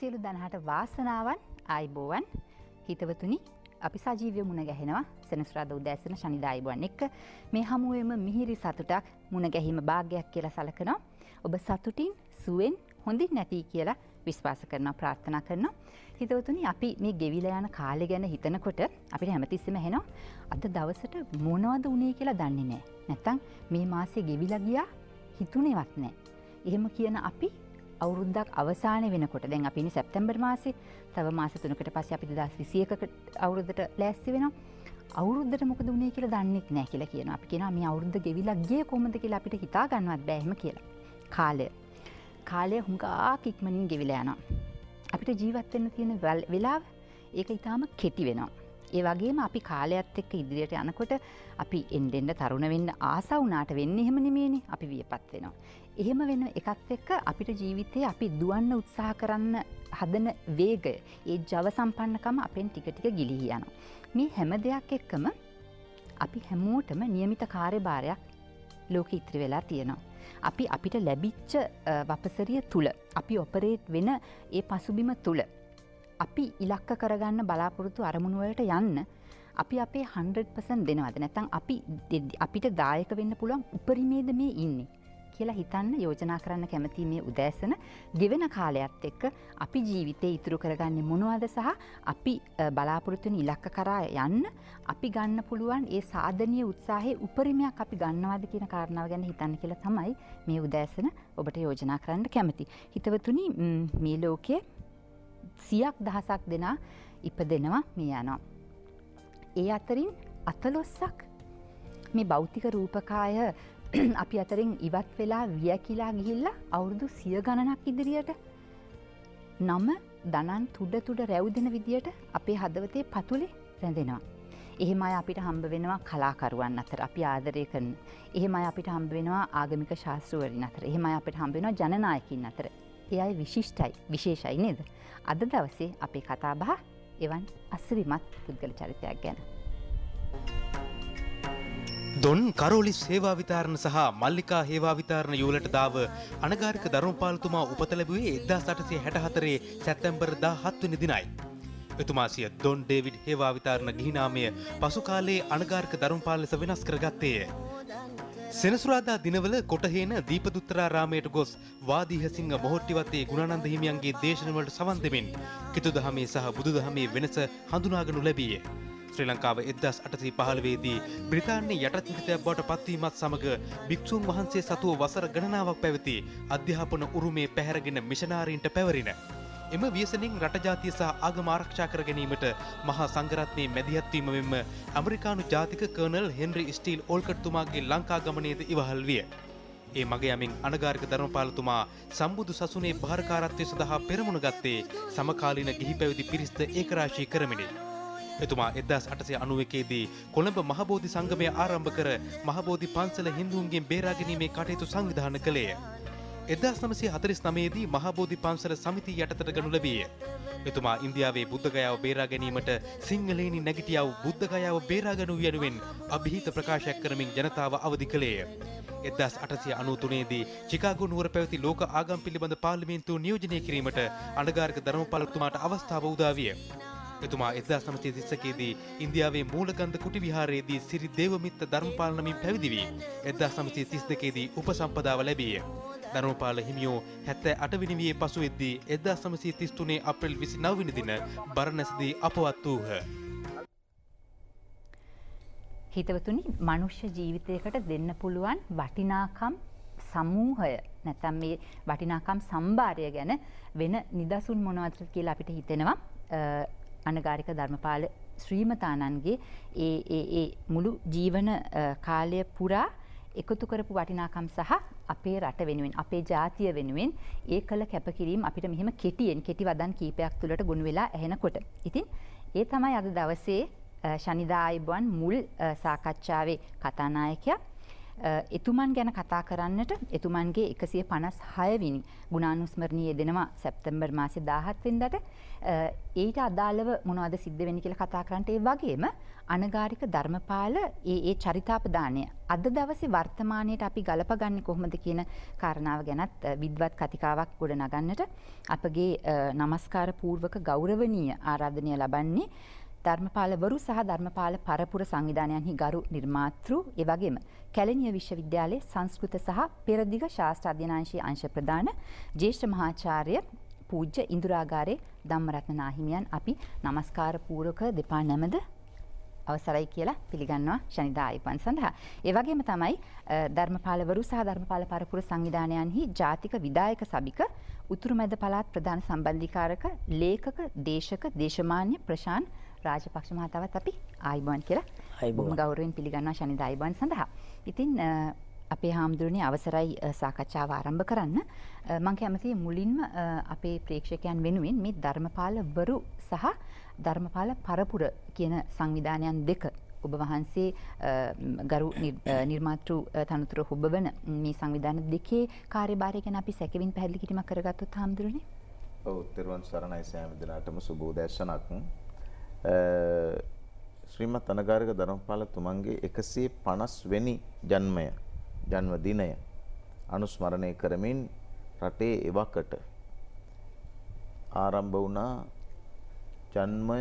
සියලු දනහට වාසනාවන් ආයිබෝවන් හිතවතුනි අපි සජීවය මුණ ගැහෙනවා සෙනස්රාධ උදෑසන ශනිදායිබුවන් එක්ක මේ හමුවම මිහිරි සතුටක් මුණ ගැහිම භාගයක් කියලා සලකනවා. ඔබ සතුටින් සුවෙන් හොඳින් නැතිී කියලා විශ්වාස කරන ප්‍රාර්ථනා කරනවා. හිතවතුනි අපි මේ ගෙවිල යන කාලෙ ගැන හිතනකොට අපිට හැමතිස්සම හෙනවා අත දවසට මොනවද වනේ කියලා දන්නේ නෑ. නැත්තං මේ මාසේ ගෙවිලගියා හිතුනෙවත් නෑ. එහෙම කියන අපි අවුරුද්දක් අවසාන වෙනකොට දැන් අපිනි සැප්තැම්බර් මාසේ තව මාස තුනකට පස්ස අපි දස් විසියක අවුරුද්දට ලැස්සි වෙන අවුද්දට මොක දුණේ කියල දන්නෙක් නෑ කියලා කියන අපි කියෙන මේ අවුද්ද ගෙවිලක්ගේ කොමද කියලා අපිට හිතා ගන්නවත් බෑහම කියලා කාලය කාලය හුඟා කික්මනින් ගෙවිලෑන අපිට ජීවත්වෙන්න තියෙන වැල් වෙලාව ඒක ඉතාම කෙටි වෙනවා ඒ වගේම අපි කාලයත් එක්ක ඉදිරියට යනකොට අපි එන්ඩෙන්ඩ තරුණවෙන්න ආසවුනාට වෙන්න එහෙම නෙමේනි අපි වියපත් වෙනවා. එහෙම වෙන එකත් එක්ක අපිට ජීවිතය අපි දුවන්න උත්සාහ කරන්න හදන වේග ඒ ජව සම්පන්නකම අපෙන් ටිකටික ගිලිහි යන. මේ හැම දෙයක් එක්කම අපි හැමෝටම නියමිත කාර්යභාරයක් ලෝක ඉත්‍රි වෙලා තියෙනවා. අපි අපිට ලැබිච්ච වපසරිය තුළ අපි ඔපරේට් වෙන ඒ පසුබිම තුළ අපි ඉලක්ක කරගන්න බලාපොරොතු අරමුණුවලට යන්න අපි අපේ හන්ඩපසන් දෙනවද නැතන් අපි අපිට දායක වෙන්න පුළුවන් උපරිමේද මේ ඉන්නේ කියලා හිතන්න යෝජනා කරන්න කැමති මේ උදෑසන ගෙවෙන කාලයක්ත් එක්ක අපි ජීවිතය ඉතුරු කරගන්න මොනවද සහ අපි බලාපොරොත්තුන ඉලක්ක කරා යන්න අපි ගන්න පුළුවන් ඒ සාධනය උත්සාහයේ උපරිමයක් අපි ගන්නවාද කියන කාරණාව ගැන හිතන්න කියලා තමයි මේ උදෑසන ඔබට යෝජනා කරන්න කැමති. හිතවතුනි මේ ලෝකයේ සියක් දහසක් දෙනා ඉප දෙනවා මේ යනවා. ඒ අතරින් අතලොස්සක් මේ බෞතික රූපකාය අපි අතරින් ඉවත් වෙලා වියකිලා ගිහිල්ලා අවුරුදු සිය ගණනක් ඉදිරියට නම දනන් තුඩ තුඩ රැව්දෙන විදියට අපේ හදවතේ පතුලේ රැඳෙනවා. එහෙම අය අපිට හම්බ වෙනවා කලාකරුවන් අතර අපි ආදරය කරන. එහෙම අය අපිට හම්බ වෙනවා ආගමික ශාස්ත්‍රවලින් අතර එහෙම අපිට හම්බෙනවා ජනනායකින් අතර. ඒ අයි විශිෂ්ටයි විශේෂයි නේද. අද දවසේ අපේ කතාබහ එවන් අස්සරිමත් පුද්ගල චරිතයක් ගැන. දොන් කරෝලි සේවාවිතාරණ සහ මල්ලිකා හේවාවිතාරණ යුවලට දාව අනගාරික දරුණපාලතුමා උපත ලැබුවේ එක්දා සටසේ හැටහතරේ සැත්තැම්බර් දා හත්වනි දිනයි. එතුමාසිය දොන් ඩේවිඩ් හේවාවිතාරණ ගිහිනාමය පසුකාලයේ අනගාරික දරුණපාල ලෙස වෙනස් කරගත්තේය. සෙනසුරාදා දිනවල කොටහේන දීපදුත්තරාරාමයට ගොස් වාදීහසිංහ මොහොට්ටිවත්තේ ගුණනන්ද හිමියන්ගේ දේශනවලට සවන් දෙමින් කිතුදහමේ සහ බුදුදහමේ වෙනස හඳුනාගනු ලැබියේ. ශ්‍රී ලංකාව එදස් අටසී පහළවේදී බ්‍රතාන්නේ යටත්මිතයක් බවට පත්වීමත් සමඟ භික්‍ෂූන් වහන්සේ සතුව වසර ගණනාවක් පැවති අධ්‍යාපන උරුමේ පැහැරගෙන මිෂනාරීන්ට පැවරින. එම වියසනින් රටජාතිය සහ ආගම ආරක්ෂා කර ගැනීමට මහා සංඝරත්නයේ මැදිහත්වීම මෙන්ම ඇමරිකානු ජාතික කර්නල් හෙන්රි ස්ටීල් ඕල්කට්තුමාගේ ලංකා ගමනේද ඉවහල් විය. ඒ මගේ යමින් අනගාරික ධර්මපාලතුමා සම්බුදු සසුනේ භාරකාරත්වය සඳහා පෙරමුණ ගත්තේ සමකාලීන ගිහි පැවිදි පිරිස්ද ඒකරාශී කරමිනි. එතුමා එදස් අටසය අනුවකේදී කොළඹ මහබෝධි සංගමය ආරම්භ කර මහබෝධි පන්සල හින්දුන්ගෙන් බේරාගැනීමේ කටයුතු සංවිධාන කළේ. එදස් නමසේ හතරිස් නමේදී මහබෝධි පන්සල සමිති යටතට ගනු ලැබිය. එතුමා ඉන්දියාවේ බුද්ධගයාව බේරා ගැනීමට සිංහලේනි නැගිටියාව බුද්ධගයාව බේරාගනු යනුවෙන් අභිහිත ප්‍රකාශයක් කරමින් ජනතාව අවදි කළේ. එදස් අටසය අනුතුනේදී චිකාගු නුවර පැවති ලෝක ආගම් පිළිබඳ පාර්ලිමේන්තුව නියෝජනය කිරීමට අඩගාර්ක ධර්මපාලතුමාට අවස්ථාව උදාවිය. එතුමා එදා සමසය දිස්සකේදී ඉන්දියාවේ මූලකන්ද කුටි විහාරයේදී සිරි දේවමිත්ත ධර්මපාලනමින් පැවිදිවී එදා සමසය තිස් දෙකේදී උපසම්පදාව ලැබීය. ධනෝපාල හිමියෝ හැත්තෑ අටවිනිවයේ පසුවෙද්දී එදා සමසය තිස්තුනේ අප්‍රෙල් විසි නවවිනිදින බරණැසදී අපවත් වූහ. හිතවතුනි මනුෂ්‍ය ජීවිතයකට දෙන්න පුළුවන් වටිනාකම් සමූහය නැතම් මේ වටිනාකම් සම්භාරය ගැන වෙන නිදසුන් මොනවද කියලා අපිට හිතෙනවා අනගාරික ධර්මපාල ශ්‍රීමතාණන්ගේ ඒ මුළු ජීවන කාලය පුරා එකතු කරපු වටිනාකම් සහ අපේ රට වෙනුවෙන් අපේ ජාතිය වෙනුවෙන් ඒ කළ කැපකිරීම අපිට මෙහෙම කෙටියෙන් කෙටි වදන් කීපයක් තුළට ගොුණ වෙලා ඇහෙනකොට. ඉතින් ඒ තමයි අද දවසේ ශනිදායිබුවන් මුල් සාකච්ඡාවේ කතානායකයක් එතුමන් ගැන කතා කරන්නට එතුමන්ගේ එකසිය පනස් හයවිනි ගුණානුස්මරණය දෙනවා සැප්තම්බර් මාසි දාහත්වෙන්දට ඒට අදාළව මොනවද සිද්ධවෙනි කියල කතා කරන්නට ඒ වගේම අනගාරික ධර්මපාල ඒ ඒ චරිතාපදානය අද දවසේ වර්තමානයට අපි ගලපගන්න කොහොමද කියන කාරණාව ගැනත් විද්වත් කතිකාවක් ගොඩ නගන්නට අපගේ නමස්කාර පූර්වක ගෞරවනීය ආරාධනය ලබන්නේ ධර්මපාලවරු සහ ධර්මපාල පරපුර සංවිධානයන්හි ගරු නිර්මාතෘ එවගේම කැලනිය විශ්වවිද්‍යාලයේ සංස්කෘත සහ පෙරදිග ශාස්ත්‍ර අධ්‍යනාංශී අංශ ප්‍රධාන ජේෂ්ඨ මහාචාර්ය පූජ්‍ය ඉන්දුරාගාරේ ධම්මරත්න නාහිමියන් අපි নমස්කාර පූර්වක දෙපා නැමද අවසරයි කියලා පිළිගන්නවා ශනිදායිපන් සඳහා. ඒවගේම තමයි ධර්මපාලවරු සහ ධර්මපාල පරපුර සංවිධානයන්හි ජාතික විදායක සභික උතුරු මැද පළාත් ප්‍රධාන සම්බන්ධිකාරක ලේකක දේශක දේශමාන්‍ය ප්‍රශාන් රාජපක්ෂ මහතාවත් අපි ආයිබෝන් කියලා බොම ගෞරුවෙන් පිළිගන්නවා ශනිද අයිබන් සඳහා. ඉතින් අපේ හාමුදුරණය අවසරයි සාකච්ඡාව ආරම්භ කරන්න මං කැමති මුලින්ම අපේ ප්‍රේක්ෂකයන් වෙනුවෙන් මේ ධර්මපාලවරු සහ ධර්මපාල පරපුර කියන සංවිධානයන් දෙක ඔබ වහන්සේ ගරු නිර්මාතෘ තනතුර හොබ වන මේ සංවිධාන දෙකේ කාර්යභාරයගෙන අපි සැකවින් පැහදිලි කිරීමක් කරගත්තොත් හාමුදුරනේ ඔව් ත්වන් සරණයි සෑම දිනාටම සුබෝදෑසනක් ශ්‍රීමත් අනගාරික ධර්මපාල තුමන්ගේ 150 වෙනි ජන්මය ජන්මදිනය අනුස්මරණය කරමින් රටේ එවකට ආරම්භ වුණා ජන්මය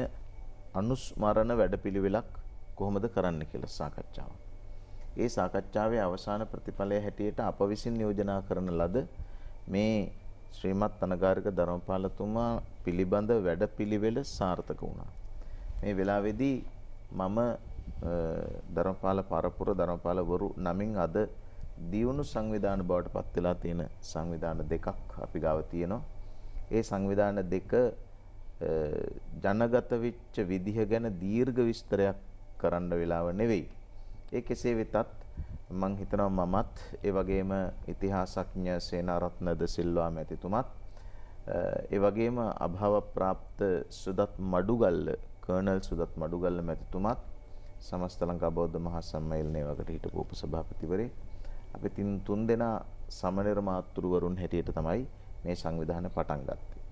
අනුස්මරණ වැඩපිළිවෙලක් කොහොමද කරන්න කියලා සාකච්ඡාවක්. ඒ සාකච්ඡාවේ අවසාන ප්‍රතිඵලය හැටියට අප විසින් යෝජනා කරන ලද මේ ශ්‍රීමත් අනගාරික ධර්මපාලතුමා පිළිබඳ වැඩපිළිවෙල සාර්ථක වුණා. මේ වෙලාවේදී මම ධර්මපාල පරපුර ධර්මපාලවරු නමින් අද දියුණු සංවිධාන බවට පත් වෙලා තියෙන සංවිධාන දෙකක් අපි ගාව තියෙනවා. ඒ සංවිධාන දෙක ජනගත වෙච්ච විදිහ ගැන දීර්ඝ විස්තරයක් කරන්න වෙලාව නෙවෙයි. ඒ කෙසේ වෙතත් මම හිතනවා මමත් ඒ වගේම ඉතිහාසඥ සේනාරත්න ද සිල්වා මැතිතුමත් ඒ වගේම අභව ප්‍රාප්ත සුදත් මඩුගල්ල කර්නල් සුදත් මඩුගල්ල මැතිතුමත් සමස්ත ලංකා බෞද්ධ මහා සම්මේලනයේ වකට හිටපු උපසභාපතිවරේ අපි තින් තුන් දෙනා සමනර මාතෘවරුන් හැටියට තමයි මේ සංවිධානය පටන් ගත්තේ.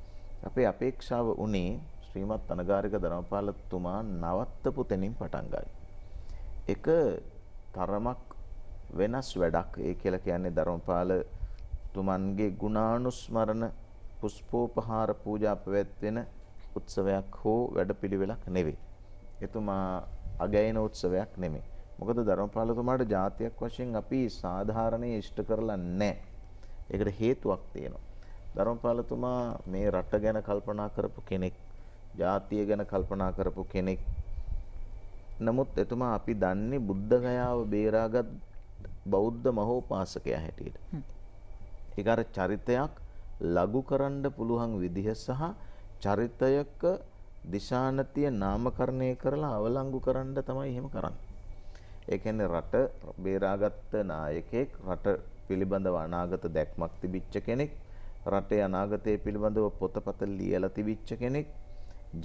අපේ අපේක්ෂාව උනේ ශ්‍රීමත් අනගාරික ධර්මපාලතුමා නවත්තපු තැනින් පටන් ගයි. එක තරමක් වෙනස් වැඩක් ඒ කියලා කියන්නේ ධර්මපාල තුමන්ගේ ගුණානුස්මරණ පුෂ්පෝපහාර පූජා පැවැත්වෙන උත්සවයක් හෝ වැඩපිළිවෙලක් නෙවෙයි. එතුමා අගයන උත්සවයක් නෙමෙයි. මොකද ධර්මපාලතුමාට જાතියක් වශයෙන් අපි සාධාරණේ ඉෂ්ට කරලා නැහැ. ඒකට හේතුවක් තියෙනවා. ධර්මපාලතුමා මේ රට ගැන කල්පනා කරපු කෙනෙක්, ජාතිය ගැන කල්පනා කරපු කෙනෙක්. නමුත් එතුමා අපි දන්නේ බුද්ධ ගයාව බේරාගත් බෞද්ධ මහෝපාසකයා හැටියට. ඒක චරිතයක් ලඝු කරන්න පුළුවන් විදිහ සහ චරිතයක දිශානතිය නාමකරණය කරලා අවලංගු කරන්න තමයි එහෙම කරන්නේ. ඒ කියන්නේ රට බේරාගත්ත නායකයෙක් රට පිළිබඳව අනාගත දැක්මක් තිබිච්ච කෙනෙක් රටේ අනාගතය පිළිබඳව පොතපත ලියලා තිබිච්ච කෙනෙක්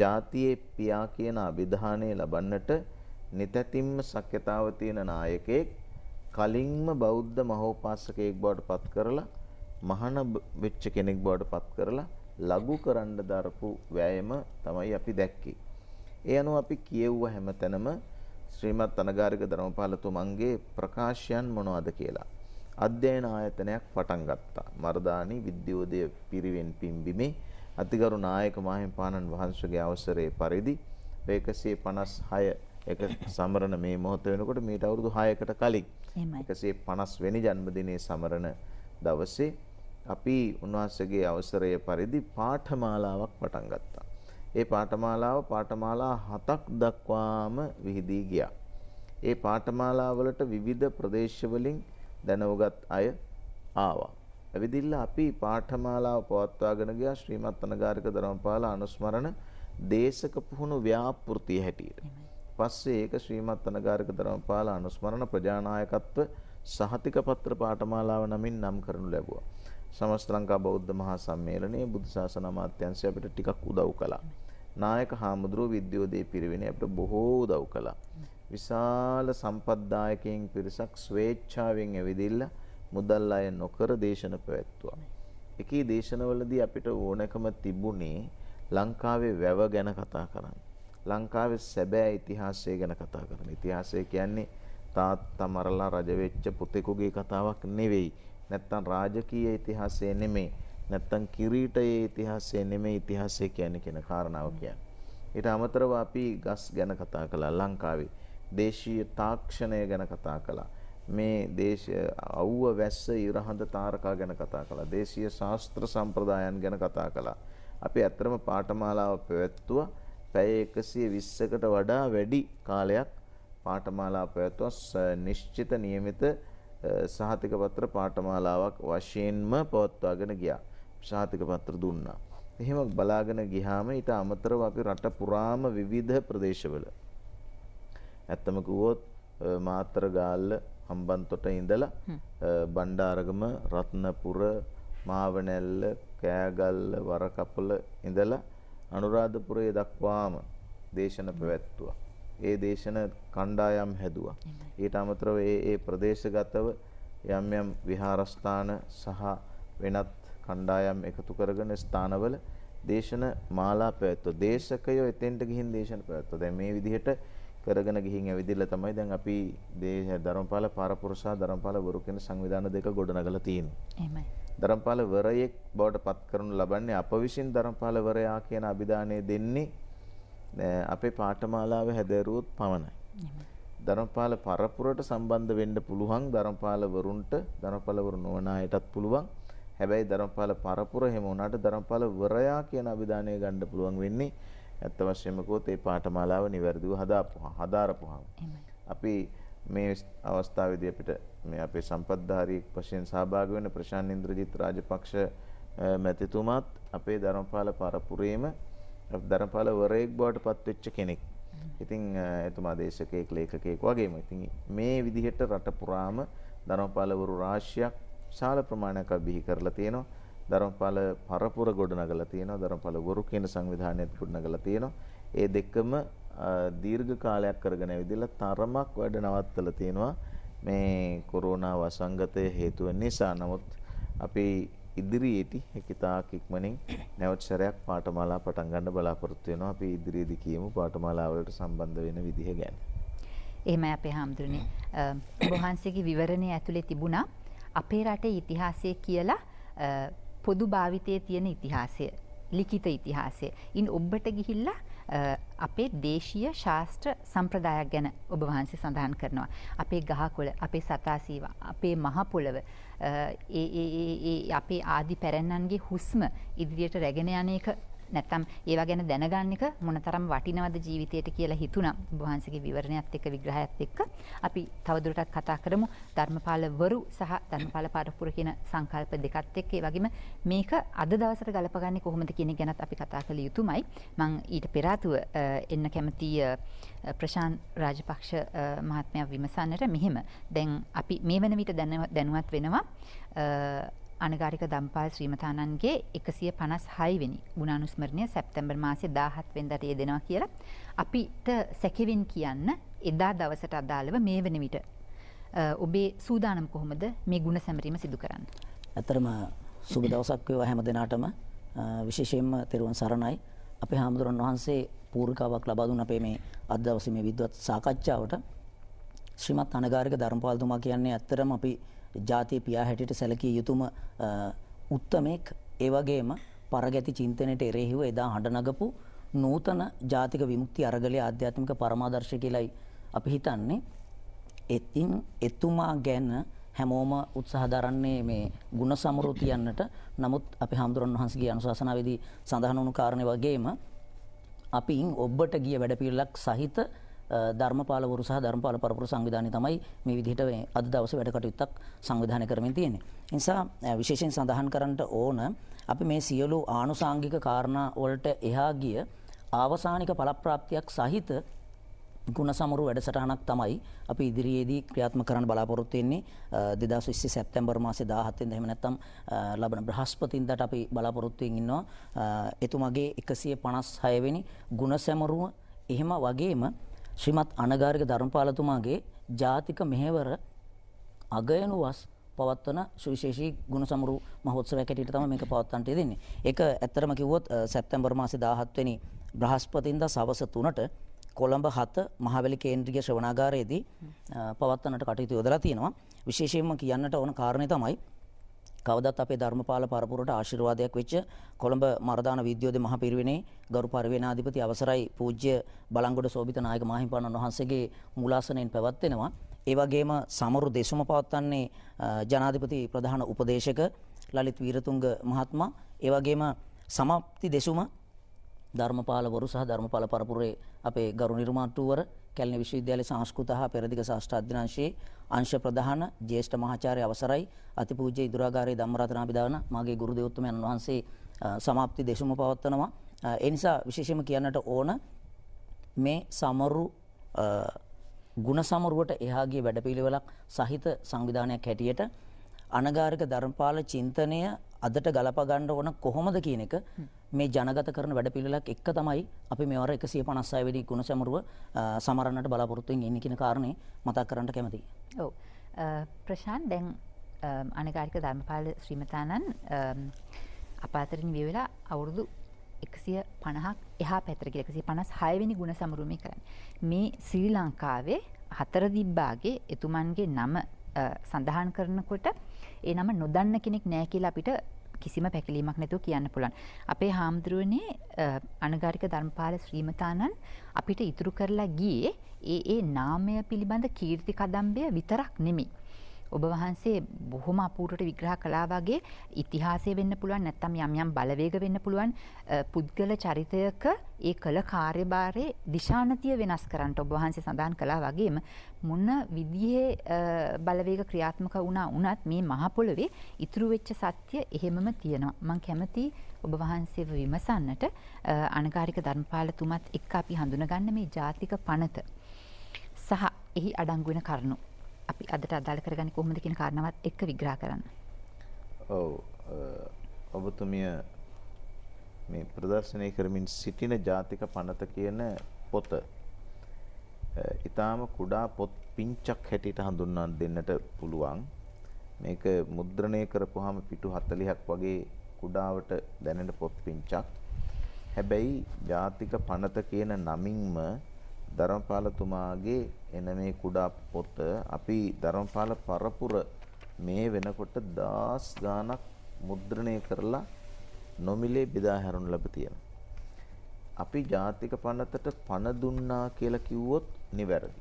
ජාතියේ පියා කියන අභිධානය ලබන්නට නිතැතිම්ම සක්්‍යතාව තියෙන නායකයෙක් කලින්ම බෞද්ධ මහෝපාසකයෙක් බවට පත් කරලා මහාන වෙච්ච කෙනෙක් බවට පත් කරලා ලඝු කරන්න දරපු වෑයම තමයි අපි දැක්කේ. ඒ අනුව අපි කියෙව්ව හැමතැනම ශ්‍රීමත් අනගාරික ධර්මපාලතුමන්ගේ ප්‍රකාශයන් මොනවද කියලා. අධ්‍යයන ආයතනයක් පටන් ගත්තා. මර්දානි විද්‍යෝදය පිරිවෙන් පිම්බිමේ අතිගරු නායක මාහිමිපාණන් වහන්සේගේ අවසරයේ පරිදි 156 එක සමරන මේ මොහොත වෙනකොට මීට අවුරුදු 6කට කලින් 150 වෙනි ජන්මදිනයේ සමරන දවසේ අපි උන්වහන්සේගේ අවසරය පරිදි පාඨමාලාවක් පටන් ගත්තා. ඒ පාඨමාලාව පාඨමාලා හතක් දක්වාම විහිදී ගියා. ඒ පාඨමාලාවලට විවිධ ප්‍රදේශවලින් දැනුගත් අය ආවා. ඇවිදිලා අපි පාඨමාලාව පවත්වාගෙන ගියා ශ්‍රීමත් අනගාരിക ධර්මපාල අනුස්මරණ දේශක පුහුණු ව්‍යාපෘතිය හැටියට. පස්සේ ඒක ශ්‍රීමත් අනගාരിക ධර්මපාල අනුස්මරණ ප්‍රජානායකත්ව සහතික පත්‍ර පාඨමාලාව නමින් නම් කරනු ලැබුවා. සමස්ත ලංකා බෞද්ධ මහා සම්මේලනයේ බුදු සාසන අමාත්‍යාංශය අපිට ටිකක් උදව් කළා. නායක හාමුදුරුව විද්‍යෝදේ පිරිවෙනේ අපිට බොහෝ උදව් කළා. විශාල සම්පත්දායකයන් පිරිසක් ස්වේච්ඡාවෙන් ඇවිදිලා මුදල් අය නොකර දේශන පැවැත්තුවා. එකී දේශනවලදී අපිට ඕනකම තිබුණේ ලංකාවේ වැව ගැන කතා කරන්න. ලංකාවේ සැබෑ ඉතිහාසය ගැන කතා කරන්න. ඉතිහාසය කියන්නේ තාත්තා මරලා රජ වෙච්ච පුතෙකුගේ කතාවක් නෙවෙයි. නැත්තම් රාජකීය ඉතිහාසය නෙමෙයි නැත්තම් කිරීටයේ ඉතිහාසය නෙමෙයි ඉතිහාසය කියන්නේ කියන කාරණාව කියන්නේ. ඊට අමතරව අපි ගස් ගැන කතා කළා ලංකාවේ. දේශීය තාක්ෂණය ගැන කතා කළා. මේ දේශ අවුව වැස්ස ඉරහඳ තාරකා ගැන කතා කළා. දේශීය ශාස්ත්‍ර සම්ප්‍රදායන් ගැන කතා කළා. අපි ඇත්තම පාඨමාලාව පැවැත්තුවා. පැය 120කට වඩා වැඩි කාලයක් පාඨමාලාව පැවැත්වුවා. නිශ්චිත નિયમિત සහතික පත්‍ර පාඨමාලාවක් වශයෙන්ම පවත්වාගෙන ගියා. සහතික පත්‍ර දුන්නා. එහෙම බලාගෙන ගියාම ඊට අමතරව අපි රට පුරාම විවිධ ප්‍රදේශවල ඇත්තම කිව්වොත් මාත්‍රගාල්ල හම්බන්තොට ඉඳලා බණ්ඩාරගම රත්නපුර මාවනැල්ල කෑගල්ල වරකපොල ඉඳලා අනුරාධපුරය දක්වාම දේශන පැවැත්තුවා. ඒ දේශන කණ්ඩායම් හැදුවා. ඊට අමතරව ඒ ඒ ප්‍රදේශගතව යම් යම් විහාරස්ථාන සහ වෙනත් කණ්ඩායම් එකතු කරගෙන ස්ථානවල දේශන මාලා පැවැත්වුවා. දේශකයෝ එතෙන්ට ගිහින් දේශන පැවැත්වුවා. දැන් මේ විදිහට කරගෙන ගිහින් ඇවිදලා තමයි දැන් අපි ධර්මපාල පාරපුරුෂා ධර්මපාල වරු කියන සංවිධාන දෙක ගොඩනගලා තියෙන්නේ. එහෙමයි. ධර්මපාල වරයෙක් බවට පත් කරනු ලබන්නේ අප විසින් ධර්මපාල වරයා කියන අභිදානය දෙන්නේ අපේ පාඨමාලාව හැදෑරුවොත් පමණයි. ධර්මපාල පරපුරට සම්බන්ධ වෙන්න පුළුවන් ධර්මපාල වරුන්ට ධර්මපාල වරු නොවන අයටත් පුළුවන්. හැබැයි ධර්මපාල පරපුර එහෙම වුණාට ධර්මපාල වරයා කියන අභිධානය ගන්න පුළුවන් වෙන්නේ ඇත්ත වශයෙන්ම කොහොත් ඒ පාඨමාලාව નિවර්දිව හදාපුවා හදාරපුවාම. අපි මේ අවස්ථාවේදී අපිට මේ අපේ සම්පත්ධාරියෙක් වශයෙන් සහභාගී වෙන ප්‍රශාන්ත ඉන්ද්‍රජිත් රාජපක්ෂ මැතිතුමාත් අපේ ධර්මපාල පරපුරේම ධනපාලවරයෙක් බවට පත්වෙච්ච කෙනෙක්. ඉතින් එතුමා දේශකයෙක් ලේඛකයෙක් වගේම ඉතින් මේ විදිහට රට පුරාම ධර්මපාලවරු රාශියක් විශාල ප්‍රමාණයක් බිහි කරලා තියෙනවා. ධර්මපාල පරපුර ගොඩනගලා තියෙනවා. ධර්මපාලවරු කියන සංවිධානයත් ගොඩනගලා තියෙනවා. ඒ දෙකම දීර්ඝ කාලයක් කරගෙන ඇවිදලා තරමක් වැඩ නවත්තලා තියෙනවා. මේ කොරෝනා වසංගතය හේතුව නිසා. නමුත් අපි ඉදිරියේදී හැකිතාක් ඉක්මනින් නැවත සැරයක් පාඨමාලා පටන් ගන්න බලාපොරොත්තු වෙනවා. අපි ඉදිරියේදී කියමු පාඨමාලා වලට සම්බන්ධ වෙන විදිහ ගැන. එහෙමයි අපේ හාමුදුරනේ. වහන්සේගේ විවරණය ඇතුලේ තිබුණා අපේ රටේ ඉතිහාසය කියලා පොදු භාවිතයේ තියෙන ඉතිහාසය ලිඛිත ඉතිහාසය. ඉන් ඔබට ගිහිල්ලා අපේ දේශීය ශාස්ත්‍ර සම්ප්‍රදායක් ගැන ඔබ වහන්සේ සඳහන් කරනවා. අපේ ගහකොළ, අපේ සතාසීව, අපේ මහ පොළව, ඒ අපේ ආදි පැරැන්නන්ගේ හුස්ම ඉදිරියට රැගෙන යන එක නැත්තම් ඒවා ගැන දැනගන්න එක මොනතරම් වටිනවද ජීවිතයට කියලා හිතුණා. වහන්සේගේ විවරණයත් එක්ක විග්‍රහයත් එක්ක අපි තවදුරටත් කතා කරමු ධර්මපාලවරු සහ ධර්මපාල පරපුර කියන සංකල්ප දෙකත් එක්ක ඒ වගේම මේක අද දවසට ගලපගන්නේ කොහොමද කියන ගැනත් අපි කතා කළ යුතුමයි. මං ඊට පෙර ආතුව එන්න කැමති ප්‍රශාන් රාජපක්ෂ මහත්මයා විමසන්නට මෙහෙම දැන් අපි මේ වෙන විට දැනුවත් වෙනවා අනගාරික දම්පාල් ශ්‍රීමතාණන්ගේ එකසිය පනස් හයිවෙනි ගුණානුස්මරණය සැප්තැම්බර් මාසි දාහත් වෙන්දට යෙදෙනවා කියලා. අපිට සැකවින් කියන්න එදා දවසට අදාළව මේ වෙන විට. ඔබේ සූදානම් කොහොමද මේ ගුණ සැමරීම සිදු කරන්න. ඇතරම සුබ දවසක්වව හැම දෙනාටම විශේෂයෙන්ම තෙරුවන් සරණයි අපි හාමුදුරන් වහන්සේ පූර්කාවක් ලබාදුන් අපේ මේ අදවස මේ විද්වත් සාකච්ඡාවට ශ්‍රිමත් අනගාරික ධර්මපාලතුමා කියන්නේ ඇත්තරම අපි ජාතිය පියා හැටියට සැලකිය යුතුම උත්තමෙක් ඒවගේම පරගැති චින්තනයට එරෙහිව එදා හඬනගපු නූතන ජාතික විමුක්ති අරගලය අධ්‍යාත්මික පරමාදර්ශ කියලයි අපි හිතන්නේ එතින් එතුමා ගැන හැමෝම උත්සාහදරන්නේ මේ ගුණ සමරු කියන්නට නමුත් අපි හාමුදුරන් වහන්සේගේ අනුශාසනාවේදී සඳහන් වුණු කාරණේ වගේම අපින් ඔබට ගිය වැඩපිළිවෙලක් සහිත ධර්මපාලවරු සහ ධර්මපාල පරපුර සංවිධානය තමයි මේ විදිහට අද දවසේ වැඩ කටයුත්තක් සංවිධානය කරමින් තියෙන්නේ. ඒ නිසා විශේෂයෙන් සඳහන් කරන්නට ඕන අපි මේ සියලු ආනුසාංගික කාරණා වලට එහා ගිය ආවසානික ඵලප්‍රාප්තියක් සහිත ගුණසමරු වැඩසටහනක් තමයි අපි ඉදිරියේදී ක්‍රියාත්මක කරන්න බලාපොරොත්තු වෙන්නේ 2020 සැප්තැම්බර් මාසේ 17 වෙනිදා එහෙම නැත්නම් ලබන බ්‍රහස්පතින්දාට අපි බලාපොරොත්තු වෙමින් ඉන්නවා එතුමගේ 156 වෙනි ගුණසමරුව එහෙම වගේම ශ්‍රීමත් අනගාරික ධර්මපාලතුමාගේ ජාතික මෙහෙවර අගයනු වස් පවත්වන සුවිශේෂී ගුණ සමරු මහෝත්සවයක් ඇටියට තමයි මේක පවත්වන්නට දෙන්නේ. ඒක ඇත්තරම කිව්වොත් සැප්තැම්බර් මාසේ 17 වෙනි බ්‍රහස්පතින්දා සවස 3ට කොළඹ 7 මහවැලි කේන්ද්‍රීය ශ්‍රවණාගාරයේදී පවත්වන්නට කටයුතු යොදලා තියෙනවා. විශේෂයෙන්ම කියන්නට ඕන කාරණේ තමයි කවදත් අපේ ධර්මපාල පරපුරට ආශිර්වාදයක් වෙච්ච කොළඹ මරදාන විද්‍යෝධ මහ පිරිවෙනේ ගරු පරිවෙනාධිපති අවසරයි පූජ්‍ය බලංගොඩ සෝභිත නායක මාහිමිපාණන් වහන්සේගේ මූලාසනයෙන් පැවැත්වෙනවා. ඒ වගේම සමරු දෙසුම පවත්වන්නේ ජනාධිපති ප්‍රධාන උපදේශක ලලිත් වීරතුංග මහත්මයා. ඒ වගේම සමාප්ති දෙසුම ධර්මපාලවරු සහ ධර්මපාල පරපුරේ අපේ ගරු නිර්මාතෘවර කැලණි විශ්වවිද්‍යාලයේ සංස්කෘත හා පෙරදිග ශාස්ත්‍ර අධ්‍යනාංශයේ අංශ ප්‍රධාන ජ්‍යෙෂ්ඨ මහාචාර්ය අවසරයි අතිපූජ්‍ය ඉදුරාගාරයේ ධම්මරත්න අභිදාන මාගේ ගුරු දේවෝත්තමයන් වහන්සේ સમાප්ති දේශුම පවත්වනවා. ඒ නිසා විශේෂයෙන්ම කියන්නට ඕන මේ සමරු ಗುಣ සමරුවට එහා ගිය වැඩපිළිවෙලක් සහිත සංවිධානයක් හැටියට අනගාരിക ධර්මපාල චින්තනය අදට ගලප ගණ්ඩ ඕන කොහොමද කියන එක මේ ජනගත කරන වැඩ පිළිලක් එක් තමයි අපි මෙවර එකසිය පනස්සායවෙදී ගුණ සැමරුව සමරණට බලාපොරොත්තුවෙන් ඉන්න කියන කාරණය මතක් කරන්නට කැමති. ඔව ප්‍රශාන් දැන් අනකාරික ධර්මපාල ශ්‍රීමතාණන් අපාතරින් වේවෙලා අවුරුදු එකසිය පණහක් එහා පැතරකි එකසි පනස් හයවෙනි ගුණ සමරුමි කරන්න. මේ ශ්‍රී ලංකාවේ හතර දිබ්බාගේ එතුමන්ගේ නම සඳහන් කරනකොට ඒ නම නොදන්න කෙනෙක් නෑ කියලා අපිට කිසිම පැකිලීමක් නැතුව කියන්න පුළන්. අපේ හාමුදුරුවනේ අනගාරික ධර්මපාල ශ්‍රීමතාණන් අපිට ඉතුරු කරලා ගියේ ඒ ඒ නාමය පිළිබඳ කීර්ති කදම්බය විතරක් නෙමි. ඔබ වහන්සේ බොහොම අපූරට විග්‍රහ කලා වගේ ඉතිහාසය වෙන්න පුළුවන් නැත්තම් යම්යම් බලවේග වෙන්න පුළුවන් පුද්ගල චරිතයක ඒ කළ කාර්යභාරයේ දිශානතිය වෙනස් කරන්නට ඔබ වහන්සේ සඳහන් කලා වගේම මුන්න විදිහේ බලවේග ක්‍රියාත්මක වුණා වුණත් මේ මහපොළොවේ ඉතුරු වෙච්ච සත්‍ය එහෙමම තියෙනවා මං කැමති ඔබ වහන්සේව විමසන්නට අනගාරික ධර්මපාලතුමත් එක්ක අපි හඳුනගන්න මේ ජාතික පනත සහ එහි අඩංගුවෙන කරුණු අපි අදට අදාළ කරගන්න කොහොමද කියන කාරණාවත් එක්ක විග්‍රහ කරන්න. ඔව් ඔබතුමිය මේ ප්‍රදර්ශනය කරමින් සිටින ජාතික පනත කියන පොත ඊටාම කුඩා පොත් පිංචක් හැටියට හඳුන්වා දෙන්නට පුළුවන්. මේක මුද්‍රණය කරපුවාම පිටු 40ක් වගේ කුඩාවට දැනෙන පොත් පිංචක්. හැබැයි ජාතික පනත කියන නමින්ම ධර්මපාලතුමාගේ එන මේ කුඩා පොත අපි ධර්මපාල පරපුර මේ වෙනකොට දාස් ගාණක් මුද්‍රණය කරලා නොමිලේ බෙදා හැරුණු ලබ තියෙනවා. අපි ජාතික පනතට පණ දුන්නා කියලා කිව්වොත් නිවැරදි.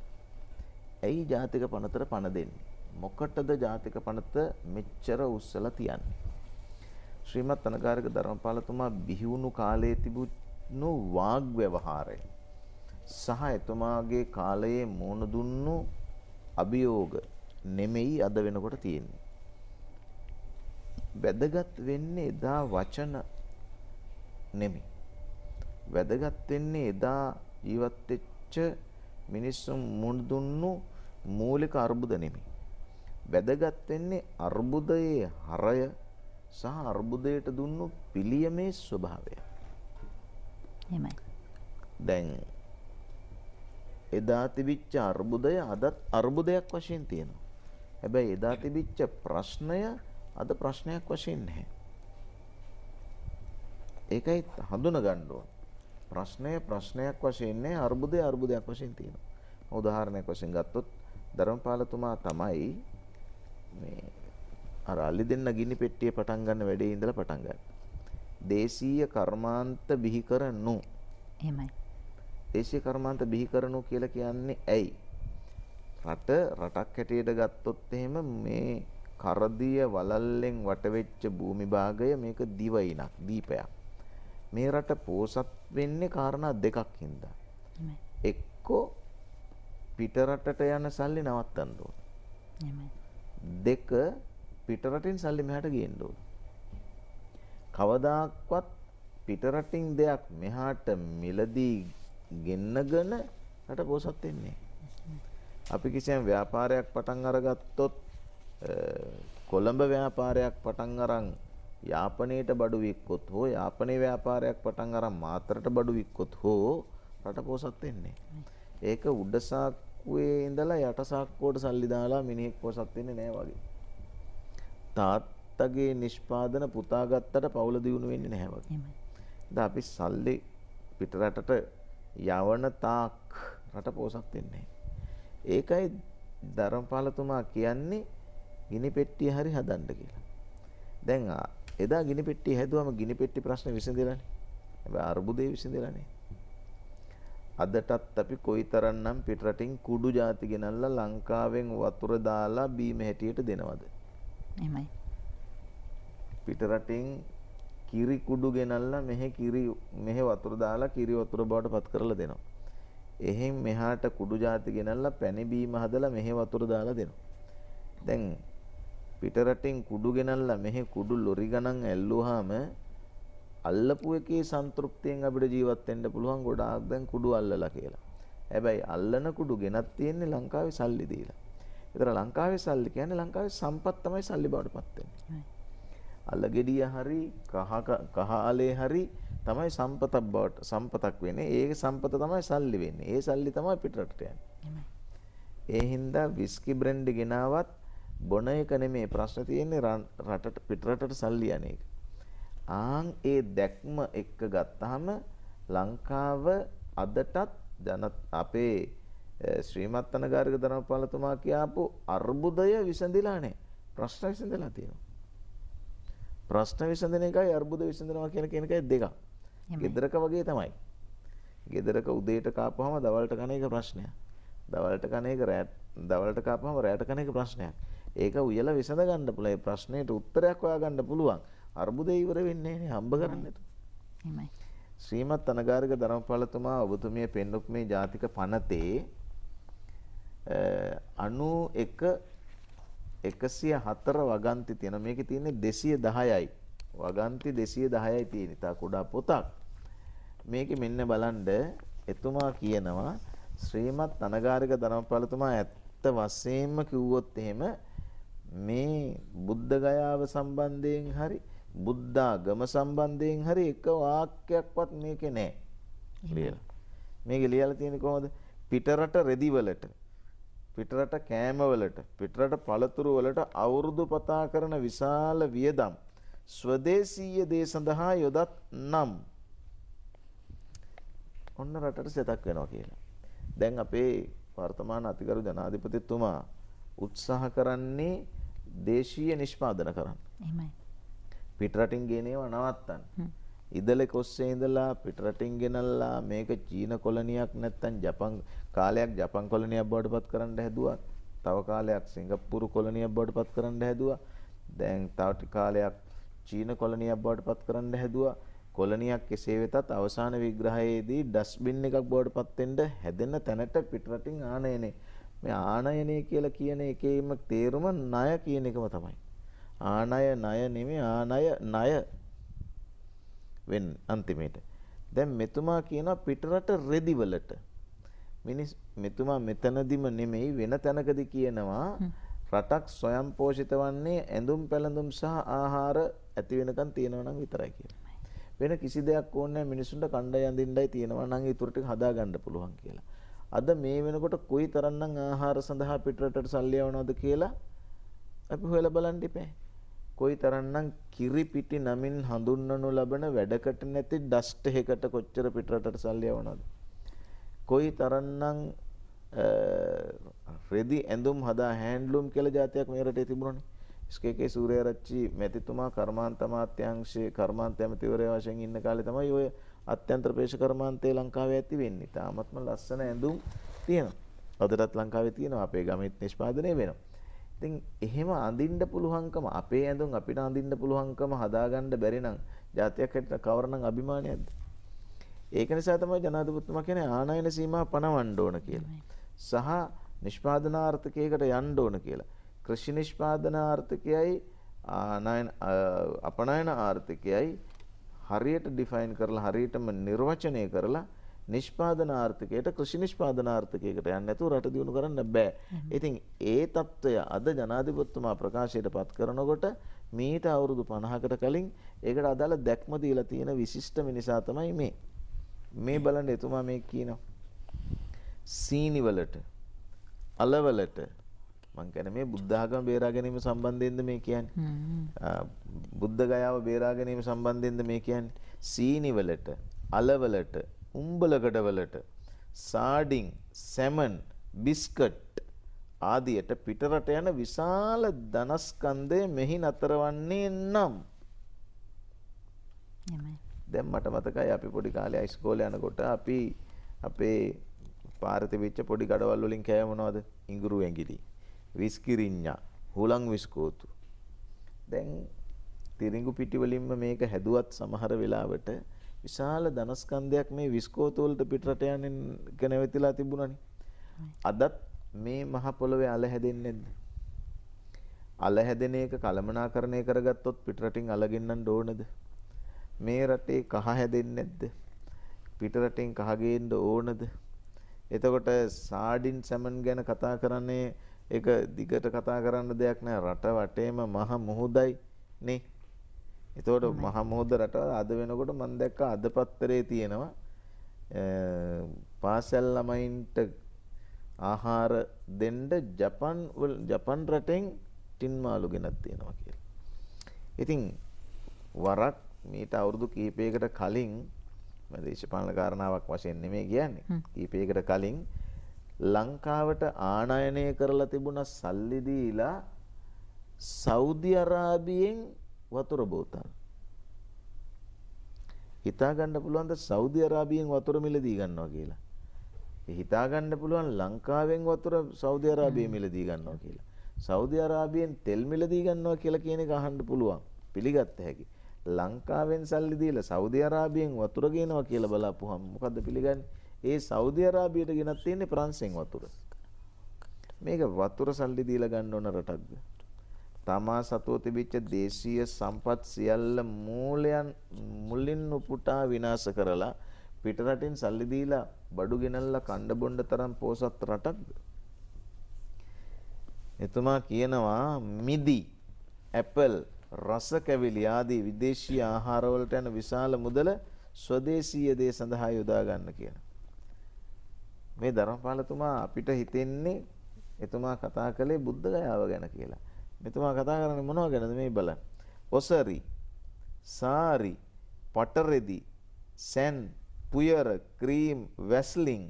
ඇයි ජාතික පනතට පණ දෙන්නේ? මොකටද ජාතික පනත මෙච්චර උස්සලා තියන්නේ? ශ්‍රීමත් අනගාරික ධර්මපාලතුමා බිහිවුණු කාලයේ තිබුණු වාග් ව්‍යවහාරය සහ එතුමාගේ කාලයේ මුණ දුන්නු අභියෝග නෙමෙයි අද වෙනකොට තියෙන්නේ. වැදගත් වෙන්නේ එදා වචන නෙමෙයි. වැදගත් වෙන්නේ එදා ජීවත් වෙච්ච මිනිස්සු මුණ දුන්නු මූලික අර්බුද නෙමෙයි. වැදගත් වෙන්නේ අර්බුදයේ හරය සහ අර්බුදයට දුන්නු පිළියමේ ස්වභාවය. එහෙමයි. දැන් එදා තිබිච්ච අර්බුදය අදත් අර්බුදයක් වශයෙන් තියෙනවා. හැබැයි එදා තිබිච්ච ප්‍රශ්නය අද ප්‍රශ්නයක් වශයෙන් නැහැ. ඒකයි හඳුනගන්න ඕන. ප්‍රශ්නය ප්‍රශ්නයක් වශයෙන් නැහැ අර්බුදය අර්බුදයක් වශයෙන් තියෙනවා. උදාහරණයක් වශයෙන් ගත්තොත් ධර්මපාලතුමා තමයි මේ අර අල්ලි දෙන්න ගිනි පෙට්ටිය පටන් ගන්න වැඩේ ඉඳලා පටන් ගන්න. දේශීය කර්මාන්ත බිහි කරනු. එහෙමයි. දේශීය කර්මාන්ත බිහි කරනෝ කියලා කියන්නේ ඇයි? රට රටක් හැටියට ගත්තොත් එහෙම මේ කරදිය වලල්ලෙන් වටවෙච්ච භූමි භාගය මේක දිවයිනක් දීපයක්. මේ රට පෝසත් වෙන්නේ කාරණා දෙකක් හින්දා. එක්කෝ පිටරටට යන සල්ලි නවත්තන්න ඕන. දෙක පිටරටින් සල්ලි මෙහාට ගේන්න ඕන. කවදාක්වත් පිටරටින් දෙයක් මෙහාට මිලදී ගෙන්නගෙන රට පොසත් වෙන්නේ. අපි කිසියම් ව්‍යාපාරයක් පටන් අරගත්තොත් කොළඹ ව්‍යාපාරයක් පටන් අරන් යාපනයට බඩු වික්කොත් හෝ යාපනයේ ව්‍යාපාරයක් පටන් අරන් මාතරට බඩු වික්කොත් හෝ රට පොසත් වෙන්නේ. ඒක උඩ සාක්කුවේ ඉඳලා යට සාක්කුවට සල්ලි දාලා මිනිහෙක් පොසත් වෙන්නේ නැහැ වගේ. තාත්තගේ නිෂ්පාදන පුතා ගත්තට පවුල දියුණු වෙන්නේ නැහැ වගේ. අපි සල්ලි පිටරටට යවන තාක් රට පෝසත් වෙන්නේ ඒකයි ධර්මපාලතුමා කියන්නේ ගිනි පෙට්ටිය හරි හදන්න කියලා. දැන් එදා ගිනි පෙට්ටිය හැදුවම ගිනි පෙට්ටි ප්‍රශ්න විසඳෙලානේ. හැබැයි අර්බුදේ විසඳෙලානේ. අදටත් අපි කොයිතරම්නම් පිටරටින් කුඩු ಜಾති ගෙනල්ලා ලංකාවෙන් වතුර දාලා බීම හැටියට දෙනවද? එහෙමයි. පිටරටින් කිරි කුඩු ගෙනල්ලා මෙහි කිරි මෙහි වතුර දාලා කිරි වතුර බවට පත් කරලා දෙනවා. එහෙන් මෙහාට කුඩු જાති ගෙනල්ලා පැණි බීම හදලා මෙහි වතුර දාලා දෙනවා. දැන් පිටරටින් කුඩු ගෙනල්ලා මෙහි කුඩු ලොරි ගණන් ඇල්ලුවාම අල්ලපු එකේ සන්තෘප්තියෙන් අපිට ජීවත් වෙන්න පුළුවන් ගොඩාක් දැන් කුඩු අල්ලලා කියලා. හැබැයි අල්ලන කුඩු ගෙනත් තියෙන්නේ ලංකාවේ සල්ලි දීලා. ඒතර ලංකාවේ සල්ලි කියන්නේ ලංකාවේ සම්පත් තමයි සල්ලි බවට පත් වෙන්නේ. අලගෙඩිය හරි කහාලේ හරි තමයි සම්පතක් බවට සම්පතක් වෙන්නේ. ඒක සම්පත තමයි සල්ලි වෙන්නේ. ඒ සල්ලි තමයි පිටරට යන්නේ. ඒ හින්දා විස්කි බ්‍රෙන්ඩ් ගෙනාවත් බොන එක නෙමේ ප්‍රශ්න තියෙන්නේ රටට පිටරටට සල්ලි යන එක. ආන් ඒ දැක්ම එක්ක ගත්තාම ලංකාව අදටත් ජන අපේ ශ්‍රීමත් අනගාරික ධනපාලතුමා කියාපු අර්බුදය විසඳිලා නැහැ. ප්‍රශ්න විසඳලා තියෙනවා. ප්‍රශ්න විසඳන එකයි අර්බුද විසඳනවා කියලා කියන එකයි දෙකක්. ගෙදරක වගේ තමයි. ගෙදරක උදේට කාපුවම දවල්ට කන එක ප්‍රශ්නයක්. දවල්ට කන එක රැට දවල්ට කාපුවම රැට කන එක ප්‍රශ්නයක්. ඒක උයලා විසඳ ගන්න පුළුවන්. ඒ ප්‍රශ්නෙට උත්තරයක් හොයාගන්න පුළුවන්. අර්බුදේ ඉවර වෙන්නේ නේ හම්බ කරන්නට. එහෙමයි. ශ්‍රීමත් අනගාරික ධර්මපාලතුමා ඔබතුමිය පෙන්නුක් මේ ජාතික පනතේ 91 104 වගන්ති තියෙන මේකේ තියෙන්නේ 210යි. වගන්ති 210යි තියෙන. තා කුඩා පොතක්. මේකේ මෙන්න බලන්න එතුමා කියනවා ශ්‍රීමත් අනගාරික ධර්මපාලතුමා ඇත්ත වශයෙන්ම කිව්වොත් එහෙම මේ බුද්ධ ගයාව සම්බන්ධයෙන් හරි බුද්ධාගම සම්බන්ධයෙන් හරි එක වාක්‍යයක්වත් මේකේ නැහැ. ලියලා. මේකේ ලියලා තියෙන්නේ කොහොමද? පිටරට රෙදිවලට පිටරට කෑමවලට පිටරට පළතුරු වලට අවුරුදු පතා කරන විශාල වියදම් ස්වදේශීය දේ සඳහා යොදත් නම් ඔන්න රටට සෙතක් වෙනවා කියලා. දැන් අපේ වර්තමාන අතිගරු ජනාධිපතිතුමා උත්සාහ කරන්නේ දේශීය නිෂ්පාදන කරන්න. එහෙමයි. පිටරටින් ගෙන ඒවා නවත්තන්න. ඉදලෙ කොස්සේ ඉඳලා පිටරටින් ගෙනල්ලා මේක චීන කොලනියක් නැත්තම් ජපන් කාලයක් ජපන් කොලනියක් බවට පත් කරන්න හැදුවා. තව කාලයක් සිංගප්පූරු කොලනියක් බවට පත් කරන්න හැදුවා. දැන් තව කාලයක් චීන කොලනියක් බවට පත් කරන්න හැදුවා. කොලනියක් එසේ වෙතත් අවසාන විග්‍රහයේදී ඩස්බින් එකක් බවට පත් වෙන්න හැදෙන තැනට පිටරටින් ආනයනේ. මේ ආනයනය කියලා කියන එකේම තේරුම ණය කියන එකම තමයි. ආනය ණය නෙමෙයි ආනය ණය වෙන්නේ අන්තිමේට. දැන් මෙතුමා කියනවා පිටරට රෙදිවලට මිනිස් මෙතුමා මෙතනදිම නෙමෙයි වෙන තැනකදී කියනවා රටක් ස්වයං පෝෂිත වන්නේ ඇඳුම් පැළඳුම් සහ ආහාර ඇති වෙනකන් තියෙනවා නම් විතරයි කියලා. වෙන කිසි දෙයක් ඕනේ නැහැ මිනිසුන්ට කණ්ඩායම් අඳින්නයි තියෙනවා නම් ඊටු ටික හදා ගන්න පුළුවන් කියලා. අද මේ වෙනකොට කොයි තරම්නම් ආහාර සඳහා පිටරටට සල්ලි යවනවද කියලා අපි හොයලා බලන්න ඉපේ. කොයි තරම්නම් කිරි පිටි නමින් හඳුන්වනු ලබන වැඩකට නැති ඩස්ට් එකකට කොච්චර පිටරටට සල්ලි යවනවද? කොයි තරන්නම් රෙදි ඇඳුම් හදා හෑන්ඩ්ලූම් කියලා જાතියක් මේ රටේ තිබුණනේ. ස්කේකේ සූර්යාරච්චි මැතිතුමා කර්මාන්ත අමාත්‍යාංශයේ කර්මාන්ත ඇමතිවරයා වශයෙන් ඉන්න කාලේ තමයි ඔය අත්‍යන්තර ප්‍රේෂ කර්මාන්තේ ලංකාවේ ඇති වෙන්නේ. තාමත්ම ලස්සන ඇඳුම් තියෙනවා. අදටත් ලංකාවේ තියෙනවා. අපේ ගමෙත් නිෂ්පාදනය වෙනවා. ඉතින් එහෙම අඳින්න පුළුවන්කම අපේ ඇඳුම් අපිට අඳින්න පුළුවන්කම හදාගන්න බැරි නම් ජාතියක් හැටියට කවරනම් අභිමානයක්ද? ඒක නිසා තමයි ජනාධිපතිතුමා කියන්නේ ආනයන සීමා පනවන්න ඕන කියලා. සහ නිෂ්පාදනාර්ථකයකට යන්න ඕන කියලා. කෘෂි නිෂ්පාදනාර්ථකයයි ආනයන අපනයන ආර්ථිකයයි හරියට ඩිෆයින් කරලා හරියටම නිර්වචනය කරලා නිෂ්පාදනාර්ථකයට කෘෂි නිෂ්පාදනාර්ථකයකට යන්න නැතුව රට දියුණු කරන්න බෑ. ඉතින් ඒ తত্ত্বය අද ජනාධිපතිතුමා ප්‍රකාශයට පත් කරනකොට මීට අවුරුදු 50කට කලින් ඒකට අදාළ දැක්ම දීලා තියෙන විශිෂ්ට මිනිසා තමයි මේ. මේ බලන්න එතුමා මේ කියනවා සීනිවලට අලවලට මං කියන්නේ මේ බුද්ධ ආගම බේරා ගැනීම සම්බන්ධයෙන්ද මේ කියන්නේ බුද්ධ ගයාව බේරා ගැනීම සම්බන්ධයෙන්ද මේ කියන්නේ සීනිවලට අලවලට උඹලකඩවලට සාඩින් සැමන් බිස්කට් ආදියට පිටරට යන විශාල ධනස්කන්ධය මෙහි නතරවන්නේ නම් එමය දැන් මට මතකයි අපි පොඩි කාලේ ඉස්කෝලේ යනකොට අපි අපේ පාරේ තිබිච්ච පොඩි ගඩවල් වලින් කෑම මොනවද? ඉඟුරු ඇඟිලි, විස්කිරිඤ්ඤා, හුලං විස්කෝතු. දැන් තිරිඟු පිටි වලින්ම මේක හැදුවත් සමහර වෙලාවට විශාල ධනස්කන්ධයක් මේ විස්කෝතු වලට පිටරට යන්නේ නැවතිලා තිබුණානේ. අදත් මේ මහ පොළොවේ අල හැදෙන්නේ නැද්ද? අල හැදෙන එක කළමනාකරණය කරගත්තොත් පිටරටින් අලගෙන්නන්න ඕනද? මේ රටේ කහ හැදෙන්නේ නැද්ද? පිට රටෙන් කහ ගේන්න ඕනද? එතකොට සාඩින් සැමන් ගැන කතා කරන්නේ ඒක දිගට කතා කරන්න දෙයක් නෑ රට වටේම මහ මුහුදයි නේ. එතකොට මහ මුහුද රටවල් අද වෙනකොට මම දැක්ක අද පත්තරේ තියෙනවා පාසල් ළමයින්ට ආහාර දෙන්න ජපන් ජපන් රටෙන් ටින් මාළු ගෙනත් තියෙනවා කියලා. ඉතින් වරක් මීට අවුරුදු කීපයකට කලින් දේශපාලන කාරණාවක් වශයෙන් නෙමේ කියන්නේ කීපයකට කලින් ලංකාවට ආනයනය කරලා තිබුණ සල්ලි දීලා සෞදි අරාබියෙන් වතුර බෝතල් හිතා ගන්න පුළුවන්ද සෞදි අරාබියෙන් වතුර මිලදී ගන්නවා කියලා හිතා ගන්න පුළුවන් ලංකාවෙන් වතුර සෞදි අරාබිය මිලදී ගන්නවා කියලා සෞදි අරාබියෙන් තෙල් මිලදී ගන්නවා කියලා කියන එක අහන්න පුළුවන් පිළිගත්ත හැකියි ලංකාවෙන් සල්ලි දීලා සෞදි අරාබියෙන් වතුර ගේනවා කියලා බලාපුවහම මොකද්ද පිළිගන්නේ? ඒ සෞදි අරාබියට ගෙනත් තියෙන්නේ ප්‍රංශයෙන් වතුර. මේක වතුර සල්ලි දීලා ගන්න ඕන රටක්ද? තමා සතුව තිබිච්ච දේශීය සම්පත් සියල්ල මූලයන් මුලින් උපුටා විනාශ කරලා පිටරටින් සල්ලි දීලා බඩු ගෙනල්ලා කණ්ඩ බොණ්ඩ තරම් පෝසත් රටක්ද? එතුමා කියනවා මිදි ඇපල් රස කැවිලි ආදී විදේශීය ආහාරවලට යන විශාල මුදල ස්වදේශීය දේ සඳහා යොදා ගන්න කියන. මේ ධර්මපාලතුමා අපිට හිතෙන්නේ එතුමා කතා කළේ බුද්ධ ගයාව ගැන කියලා. මෙතුමා කතා කරන්නේ මොනවා ගැනද මේ බලන්න. ඔසරි, සාරි, පටරෙදි, සැන්, පුයර, ක්‍රීම්, වැස්ලින්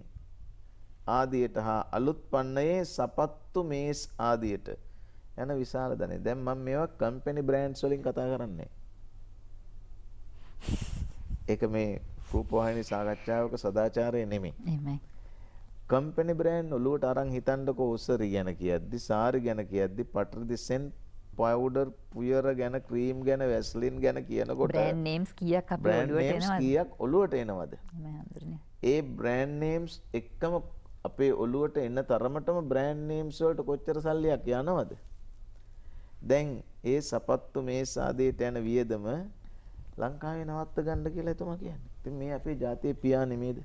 ආදියට හා අලුත් පන්නයේ සපත්තු මේස් ආදියට යන විශාල ධනේ. දැන් මම මේවා කම්පැනි බ්‍රෑන්ඩ්ස් වලින් කතා කරන්නේ. ඒක මේ රූපවාහිනී සාකච්ඡාවක සදාචාරය නෙමෙයි. එහෙමයි. කම්පැනි බ්‍රෑන්ඩ් ඔලුවට අරන් හිතන්නකෝ උසරි ගැන කියද්දි, සාරි ගැන කියද්දි, පටරදි සෙන් පවුඩර් පුයර ගැන, ක්‍රීම් ගැන, වැස්ලින් ගැන කියනකොට බ්‍රෑන්ඩ් නේම්ස් කීයක් අපේ ඔලුවට එනවද? කීයක් ඔලුවට එනවද? ඒ බ්‍රෑන්ඩ් නේම්ස් එක්කම අපේ ඔලුවට එන තරමටම බ්‍රෑන්ඩ් නේම්ස් වලට කොච්චර සල්ලියක් යනවද? දැන් ඒ සපත්තු මේ සාදයට යන වියදම ලංකාවේ නවත්ත ගන්න කියලා එතුමා කියන්නේ. ඉතින් මේ අපේ ජාතියේ පියා නෙමේද?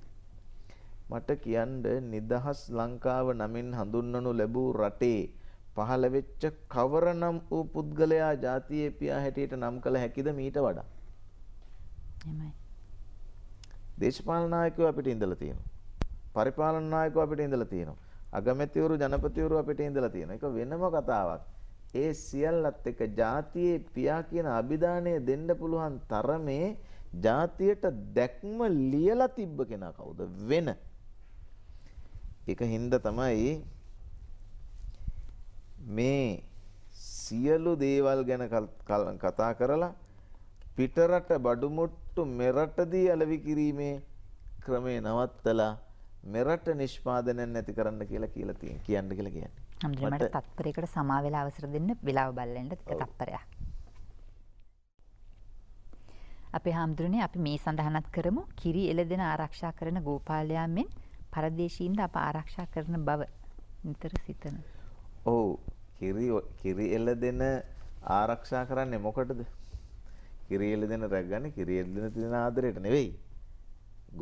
මට කියන්න නිදහස් ලංකාව නමින් හඳුන්වනු ලැබූ රටේ පහළ වෙච්ච කවරනම් වූ පුද්ගලයා ජාතියේ පියා හැටියට නම් කළ හැකිද මීට වඩා? එහෙමයි. දේශපාලන නායකයෝ අපිට ඉඳලා තියෙනවා. පරිපාලන නායකයෝ අපිට ඉඳලා තියෙනවා. අගමැතිවරු ජනපතිවරු අපිට ඉඳලා තියෙනවා. ඒක වෙනම කතාවක්. ඒ සියල්ලත් එක ජාතියේ පියා කියන අභිදානය දෙන්න පුළුවන් තරමේ ජාතියට දැක්ම ලියලා තිබ්බ කෙනා කවුද වෙන. ඒක හින්දා තමයි මේ සියලු දේවල් ගැන කතා කරලා පිටරට බඩුමුට්ටු මෙරටදී අලෙවි කිරීමේ ක්‍රමේ නවත්තලා මෙරට නිෂ්පාදනය නැති කරන්න කියලා කියලා තියෙන කියන්න කියලා කියන්නේ. හමුදුරමට තත්පරයකට සමාවෙලා අවසර දෙන්න වෙලාව බල්ලෙන්ට එක තත්පරයක්. අපේ හාමුදුරනේ අපි මේ සඳහනත් කරමු කිරි එළ දෙෙන ආරක්ෂා කරන ගෝපාලයා මෙන් පරදේශීන්ද අප ආරක්ෂා කරන බව නිතර සිතන. ඔවු කිරි එල්ල දෙන ආරක්ෂා කරන්න මොකටද කිරියල දෙන රැගන්න කිරියල් දෙන තින ආදරයට නෙවෙයි.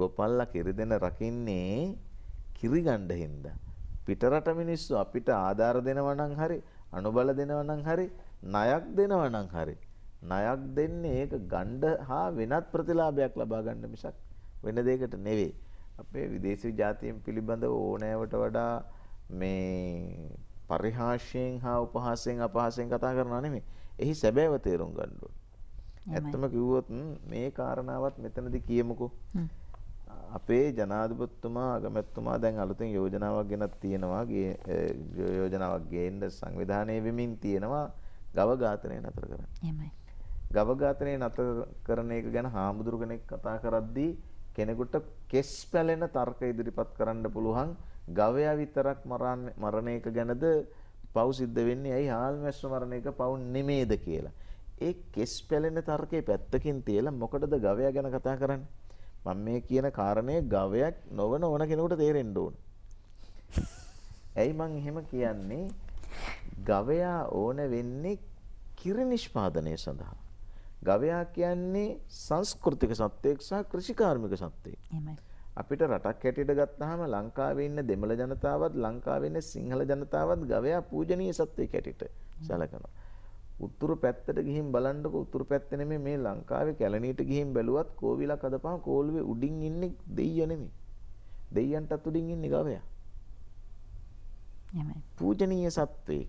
ගොපල්ල කිරි දෙන රකින්නේ කිරිගණ්ඩ හින්දා. පිටරට මිනිස්සු අපිට ආධාර දෙනවා නම් හරි අනුබල දෙනවා නම් හරි ණයක් දෙනවා නම් හරි ණයක් දෙන්නේ ඒක ගණ්ඩ හා වෙනත් ප්‍රතිලාභයක් ලබා ගන්න මිසක් වෙන දෙයකට නෙවෙයි අපේ විදේශීය ජාතීන් පිළිබඳව ඕනෑවට වඩා මේ පරිහාස්යෙන් හා උපහාසයෙන් අපහාසයෙන් කතා කරනවා නෙමෙයි එහි සැබෑව තේරුම් ගන්න ඕනේ ඇත්තම කිව්වොත් මේ කාරණාවත් මෙතනදී කියමුකෝ අපේ ජනාධිපතිතුමා අගමැතිතුමා දැන් අලුතෙන් යෝජනාවක් ගෙනත් තියෙනවා යෝජනාවක් ගේන්න සංවිධානය වෙමින් තියෙනවා ගව ඝාතනය නතර කරන්න. එහෙමයි. ගව ඝාතනය නතර කරන එක ගැන හාමුදුරු කෙනෙක් කතා කරද්දී කෙනෙකුට කෙස් පැලෙන තර්ක ඉදිරිපත් කරන්න පුළුවන් ගවයා විතරක් මරණ එක ගැනද පව් සිද්ධ වෙන්නේ ඇයි හාල්මැස්ස මරණ එක පව් නෙමේද කියලා. ඒ කෙස් පැලෙන තර්කේ පැත්තකින් තියලා මොකටද ගවයා ගැන කතා කරන්නේ? මම මේ කියන කාරණය ගවයක් නොවන ඕන කෙනෙකුට තේරෙන්න ඕන. ඇයි මං එහෙම කියන්නේ? ගවයා ඕන වෙන්නේ කිරි නිෂ්පාදනය සඳහා. ගවයා කියන්නේ සංස්කෘතික සත්වයක් සහ කෘෂිකාර්මික සත්වයක්. එහෙමයි. අපිට රටක් හැටියට ගත්තාම ලංකාවේ ඉන්න දෙමළ ජනතාවත් ලංකාවේ ඉන්න සිංහල ජනතාවත් ගවයා පූජනීය සත්වයක් හැටියට සැලකනවා. උතුරු පැත්තට ගිහින් බලන්නකො උතුරු පැත්ත නෙමෙයි මේ ලංකාවේ කැලණියට ගිහින් බැලුවත් කෝවිලක් අදපහම කෝළුවේ උඩින් ඉන්නේ දෙයියෝ නෙමෙයි. දෙයියන්ටත් උඩින් ඉන්නේ ගවයා. එමය. පූජනීය සත්වේ.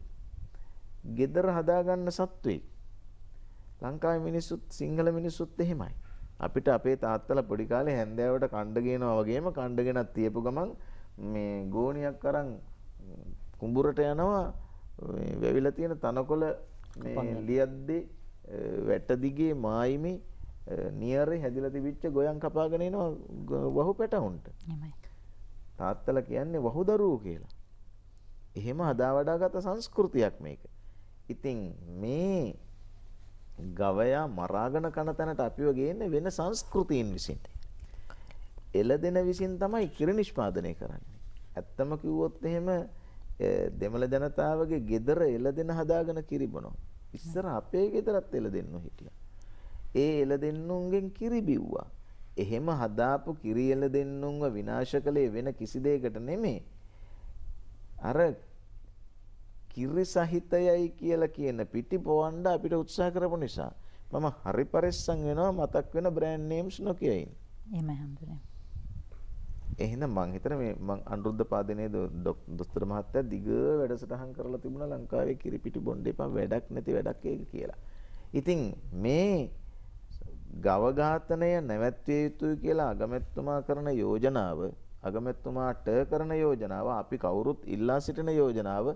gedara හදාගන්න සත්වේ. ලංකාවේ මිනිස්සුත් සිංහල මිනිස්සුත් එහෙමයි. අපිට අපේ තාත්තලා පොඩි කාලේ හැන්දෑවට කණ්ඩ ගේනවා වගේම කණ්ඩගෙනක් තියපු ගමන් මේ ගෝණියක් අරන් කුඹුරට යනවා වැවිලා තියෙන තනකොළ මේ ලියද්දේ වැටදිගේ මායිමේ නියරේ හැදිලා තිබිච්ච ගොයන් කපාගෙන එනවා වහු පැටවුන්ට. තාත්තලා කියන්නේ වහු දරුවෝ කියලා. එහෙම හදා වඩාගත් සංස්කෘතියක් මේක. ඉතින් මේ ගවයා මරාගෙන කන තැනට අපිව ගේන්නේ වෙන සංස්කෘතීන් විසින්. එළදෙන විසින් තමයි කිරි නිෂ්පාදනය කරන්නේ. ඇත්තම කිව්වොත් එහෙම දෙමළ ජනතාවගේ gedara එළදෙන හදාගෙන කිරිබනෝ. ඉස්සර අපේ gedarat එළදෙන්නු හිටියා. ඒ එළදෙන්නුන්ගෙන් කිරි බිව්වා. එහෙම හදාපු කිරි එළදෙන්නුන්ව විනාශ කළේ වෙන කිසි දෙයකට නෙමෙයි. අර කිරි සහිතයයි කියලා කියන පිටි පොවන්න අපිට උත්සාහ කරපු නිසා මම හරි පරිස්සම් වෙනවා මතක් වෙන බ්‍රෑන්ඩ් නේම්ස් නොකියයින්. එහෙමයි හම්බුනේ. එහෙනම් මං හිතන මේ මං අනුරුද්ධ පාදනේ දොස්තර මහත්තයා දිග වැඩසටහන් කරලා තිබුණා ලංකාවේ කිරිපිටි බොන්න එපා වැඩක් නැති වැඩක් ඒක කියලා. ඉතින් මේ ගව ඝාතනය නැවැත්විය යුතුයි කියලා අගමැතිතුමා කරන යෝජනාව අගමැතිතුමාට කරන යෝජනාව අපි කවුරුත් ඉල්ලා සිටින යෝජනාව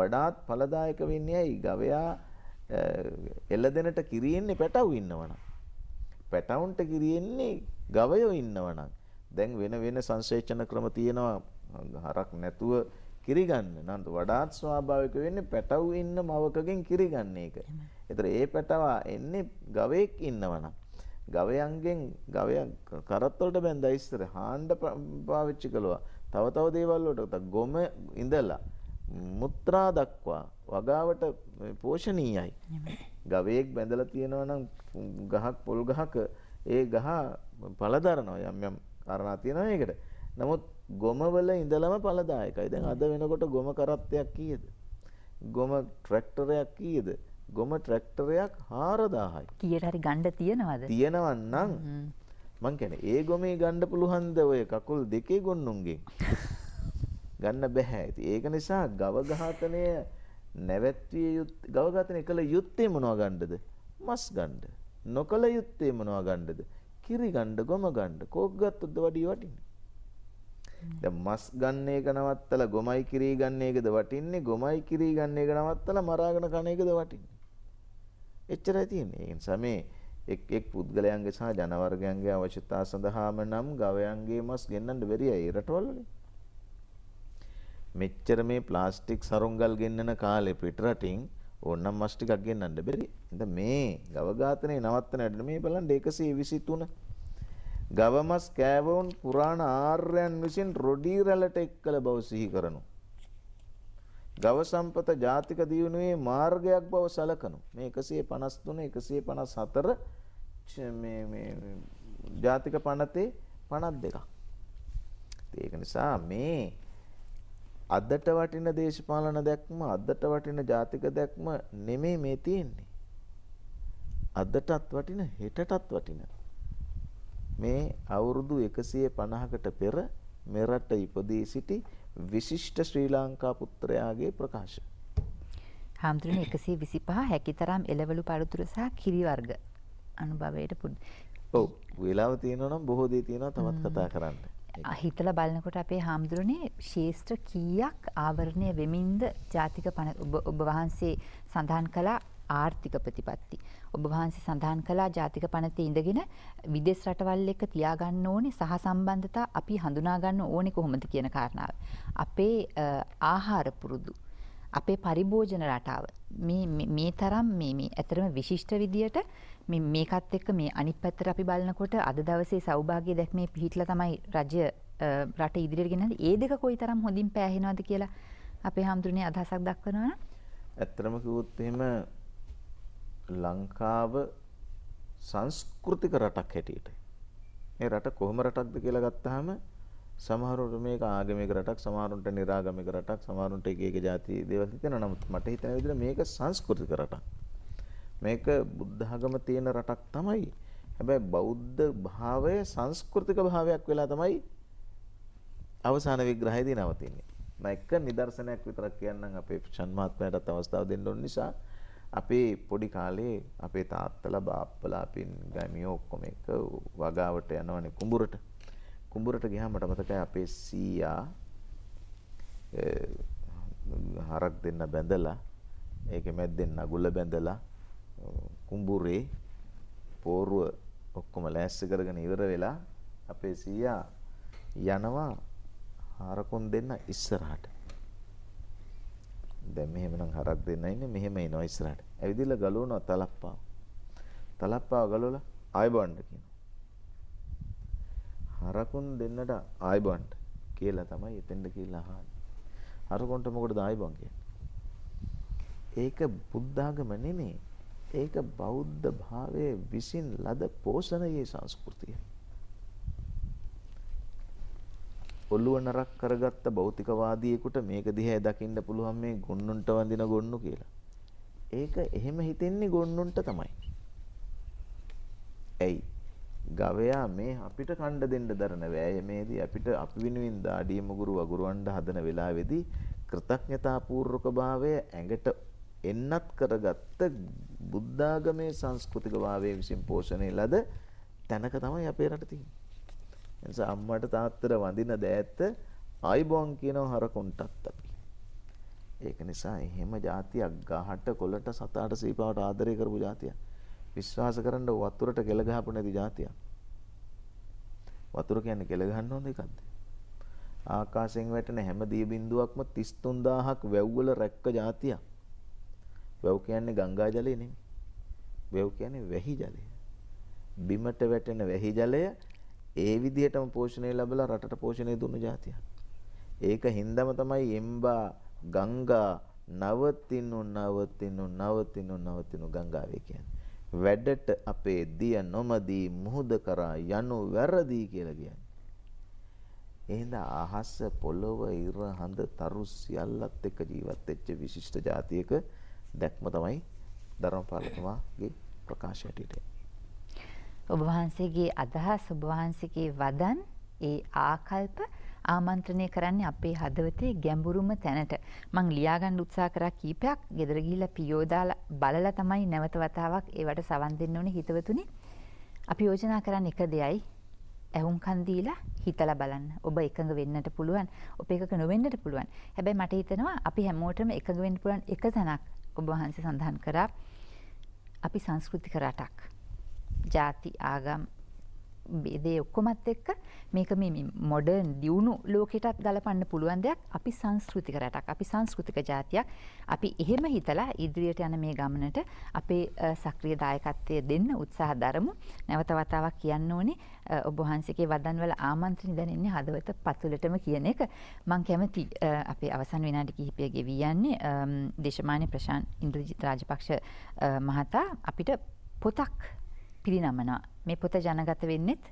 වඩාත් ඵලදායක වෙන්නේ ඇයි ගවයා එළදෙනට කිරියෙන්නේ පැටවු ඉන්නවනම් පැටවුන්ට කිරියෙන්නේ ගවයෝ ඉන්නවනම් දැන් වෙන වෙන සංසේචන ක්‍රම තියෙනවා හරක් නැතුව කිරි ගන්න. නන්ද වඩාත් ස්වාභාවික වෙන්නේ පැටව් ඉන්න මවකගෙන් කිරි ගන්න එක. ඒතර ඒ පැටවා එන්නේ ගවයෙක් ඉන්නවනම්. ගවයන්ගෙන් ගවයන් කරත් වලට බැඳලා ඉස්සර හාණ්ඩ පාවිච්චි කළා. තව තව දේවල් වලට ගොම ඉඳලා මුත්‍රා දක්වා වගාවට පෝෂණීයයි. ගවයෙක් බැඳලා තියෙනවා නම් ගහක් පොල් ගහක ඒ ගහ පළදරනවා යම් යම් කාරණා තියෙනවා ඒකට. නමුත් ගොමවල ඉඳලම ඵලදායකයි. දැන් අද වෙනකොට ගොම කරත්තයක් කීයද? ගොම ට්‍රැක්ටරයක් කීයද? ගොම ට්‍රැක්ටරයක් 4000යි. කීයට හරි ගණ්ඩ තියනවද? තියනවන් නම් මං කියන්නේ ඒ ගොමේ ගණ්ඩ පුළුවන්ද ඔය කකුල් දෙකේ ගොන්නුන්ගෙන්? ගන්න බෑ. ඒක නිසා ගව ඝාතනය නැවැත්විය යුත් ගව ඝාතනය කළ යුත්තේ මොනවා ගන්නද? මස් ගන්න. නොකළ යුත්තේ මොනවා ගන්නද? කිරි ගණ්ඩ ගොම ගණ්ඩ කෝක් ගත්තොත්ද වඩී වටින් ද මස් ගන්නේ ගනවත්තල ගොමයි කිරී ගන්නේකද වටින්නේ ගොමයි කිරී ගන්නේ ගනවත්තල මරාගෙන කණයකද වටින්නේ එච්චර ඇතින්නේ සමේ එක් එක් පුද්ගලයන්ගේ සහ ජනවර්ගයන්ගේ අවශ්‍යතා සඳහාම නම් ගවයන්ගේ මස් ගෙන්න්නට බැරිය ඒ රටවල්ලේ මෙච්චර මේ ප්ලාස්ටික් සරුංගල් ගෙන්න්නන කාලෙ පිටරටින් ඕනම් මස් ටිකක් ගෙන්නන්න බැරි. දැන් මේ ගව ඝාතනයේ නවත්තන ඇඩ මේ බලන්න 123. ගව මස් කෑවවුන් පුරාණ ආර්යයන් විසින් රොඩි රැළට එක් කළ බව සිහි කරනු. ගව සම්පත ජාතික දියුණුවේ මාර්ගයක් බව සලකනු. මේ 153 154 මේ මේ ජාතික පනතේ 52ක්. ඒක නිසා මේ අදට වටින දේශපාලන දැක්ම අදට වටින ජාතික දැක්ම නෙමේ මේ තියෙන්නේ. අදටත් වටින හෙටටත් වටින. මේ අවුරුදු එකසිය පණහකට පෙර මෙරට ඉපදී සිටි විශිෂ්ට ශ්‍රී ලංකා පුත්‍රයාගේ ප්‍රකාශ. හාමුදුරුවනේ 125 හැකිතරම් එළවලු පළතුරු සහ කිරි වර්ග අනුභවයට පුදු. ඔව් වේලාව තියෙනවා නම් බොහෝ දේ තියෙනවා තවත් කතා කරන්න. හිතල බලනකොට අපේ හාමුදුරනේ ශේෂත්‍ර කීයක් ආවරණය වෙමින්ද ජාතික පණ ඔබ වහන්සේ සඳහන් කලා ආර්ථික ප්‍රතිපත්ති. ඔබ වහන්සේ සඳහන් කලා ජාතික පනත ඉඳගෙන විදෙස් රටවල් එක තියාගන්න ඕනේ සහ සම්බන්ධතා අපි හඳුනාගන්න ඕනෙ කොහොමද කියන කාරණාව. අපේ ආහාර පුරුදු. අපේ පරිභෝජන රටාව මේ තරම් මේ ඇතරම විශිෂ්ට විදියට මේ මේකත් එක්ක මේ අනිත් පැත්තට අපි බලනකොට අද දවසේ සෞභාග්‍ය දැක්මේ පිහිටලා තමයි රජය රට ඉදිරියට ගෙනද ඒ දෙක කොයිතරම් හොඳින් පෑහෙනවද කියලා අපේ හැමතුනේ අදහසක් දක්වනවා ඇත්තටම කිව්වොත් එහෙම ලංකාව සංස්කෘතික රටක් හැටියට මේ රට කොහොම රටක්ද කියලා ගත්තාම සමහරවිට මේක ආගමික රටක් සමහරවිට නිරාගමික රටක් සමහරවිට එක එක ಜಾති දේවල් හිතෙනවා නමුත් මට හිතෙන විදිහට මේක සංස්කෘතික රටක් මේක බුද්ධඝම තියෙන රටක් තමයි. හැබැයි බෞද්ධ භාවය සංස්කෘතික භාවයක් වෙලා තමයි අවසාන විග්‍රහයේදී නවතින්නේ. මම එක නිදර්ශනයක් විතරක් කියන්නම් අපේ ෂන්මාත්මයටත් අවස්ථාව දෙන්න ඕන නිසා අපේ පොඩි කාලේ අපේ තාත්තලා බාප්පලා අපින් ගෑමියෝ ඔක්කොම එක වගාවට යනවනේ කුඹුරට. කුඹුරට ගියාම මට මතකයි අපේ සීයා හරක් දෙන්න බැඳලා ඒකෙ මැද්දෙන් නගුල බැඳලා කුඹුරේ පෝරුව ඔක්කොම ලෑස්ති කරගෙන ඉවර වෙලා අපේ සීයා යනවා හරකුන් දෙන්න ඉස්සරහට. දැන් මෙහෙමනම් හරක් දෙන්න ඉන්නේ මෙහෙම එනවා ඉස්සරහට. ඇවිදලා ගලවනවා තලප්පාව. තලප්පාව ගලවලා ආය බණ්ඩ කියනවා. හරකුන් දෙන්නට ආය බණ්ඩ කියලා තමයි එතෙන්ද කියලා අහන්නේ. හරකුන්ට මොකටද ආය බණ්ඩ කියන්නේ? ඒක බුද්ධාගම නෙමෙයි. ඒක බෞද්ධ භාවයේ විසින් ලද පෝෂණයේ සංස්කෘතිය. ඔළුව නරක් කරගත්ත භෞතිකවාදියෙකුට මේක දිහා දකින්න පුළුවන් මේ ගොන්නුන්ට වඳින ගොන්නු කියලා. ඒක එහෙම හිතෙන්නේ ගොන්නුන්ට තමයි. ඇයි? ගවයා මේ අපිට කණ්ඩ දෙන්න දරන වෑයමේදී අපිට අපි වෙනුවෙන් දාඩිය මුගුරු වගුරුවන්න හදන වෙලාවේදී කෘතඥතාපූර්වක භාවය ඇඟට එන්නත් කරගත්ත බුද්ධාගමේ සංස්කෘතික භාවය විසින් පෝෂණය ලද තැනක තමයි අපේ රට තියෙන්නේ. එනිසා අම්මට තාත්තට වඳින දෑත්ත ආයිබෝන් කියනව හරකුන්ටත් අපි. ඒක නිසා එහෙම જાතියක් ගහට කොළට සතාට සීපාවට ආදරය කරපු જાතියක්. විශ්වාස කරන්න වතුරට කෙල ගහපු නැති જાතියක්. වතුර කියන්නේ කෙල ගහන්න හොඳ එකක්ද? ආකාශයෙන් වැටෙන හැම දිය බිඳුවක්ම 33000ක් වැව්වල රැක්ක જાතියක්. වැව් කියන්නේ ගංගා ජලය නෙමෙයි. වැව් කියන්නේ වැහි ජලය. බිමට වැටෙන වැහි ජලය ඒ විදිහටම පෝෂණය ලැබලා රටට පෝෂණය දුන්න જાතියක්. ඒක හින්දාම තමයි එම්බා ගංගා නවතිනු නවතිනු නවතිනු නවතිනු ගංගාවේ කියන්නේ. වැඩට අපේ දිය නොමදී මුහුද කරා යනු වැරදි කියලා කියන්නේ. එහෙනම් අහස පොළොව ඉර හඳ තරු සියල්ලත් එක්ක ජීවත් වෙච්ච විශිෂ්ට જાතියක දැක්ම තමයි ධර්මපාලතුමාගේ ප්‍රකාශ හැටියට. ඔබ වහන්සේගේ අදහස් ඔබ වහන්සේගේ වදන් ඒ ආකල්ප ආමන්ත්‍රණය කරන්නේ අපේ හදවතේ ගැඹුරුම තැනට. මං ලියාගන්න උත්සාහ කරා කීපයක් ගෙදර ගිහිල්ලා පියෝ දාලා බලලා තමයි නැවත වතාවක් ඒවට සවන් දෙන්න ඕනේ හිතවතුනි. අපි යෝජනා කරන්න එක දෙයයි. ඇහුම්කන් දීලා හිතලා බලන්න. ඔබ එකඟ වෙන්නට පුළුවන්. ඔබ එකක නොවෙන්නට පුළුවන්. හැබැයි මට හිතෙනවා අපි හැමෝටම එකඟ වෙන්න පුළුවන් එක තැනක් ඔබ වහන්සේ සඳහන් කරා අපි සංස්කෘතික රටක්. ಜಾති ආගම් බේදේ ඔක්කොමත් එක්ක මේක මේ මොඩර්න් දියුණු ලෝකෙටත් ගලපන්න පුළුවන් දෙයක් අපි සංස්කෘතික රටක් අපි සංස්කෘතික ජාතියක් අපි එහෙම හිතලා ඉදිරියට යන මේ ගමනට අපේ සක්‍රිය දායකත්වය දෙන්න උත්සාහ දරමු නැවත වතාවක් කියන්න ඕනේ ඔබහන්සේගේ වදන්වල ආමන්ත්‍රණ දැනෙන්නේ හදවත පතුලටම කියන එක මං කැමති අපේ අවසන් විනාඩි කිහිපය ගෙවී යන්නේ දේශමාන්‍ය ප්‍රශාන් ඉන්ද්‍රජිත් රාජපක්ෂ මහතා අපිට පොතක් පිරිනමනවා. මේ පොත ජනගත වෙන්නෙත්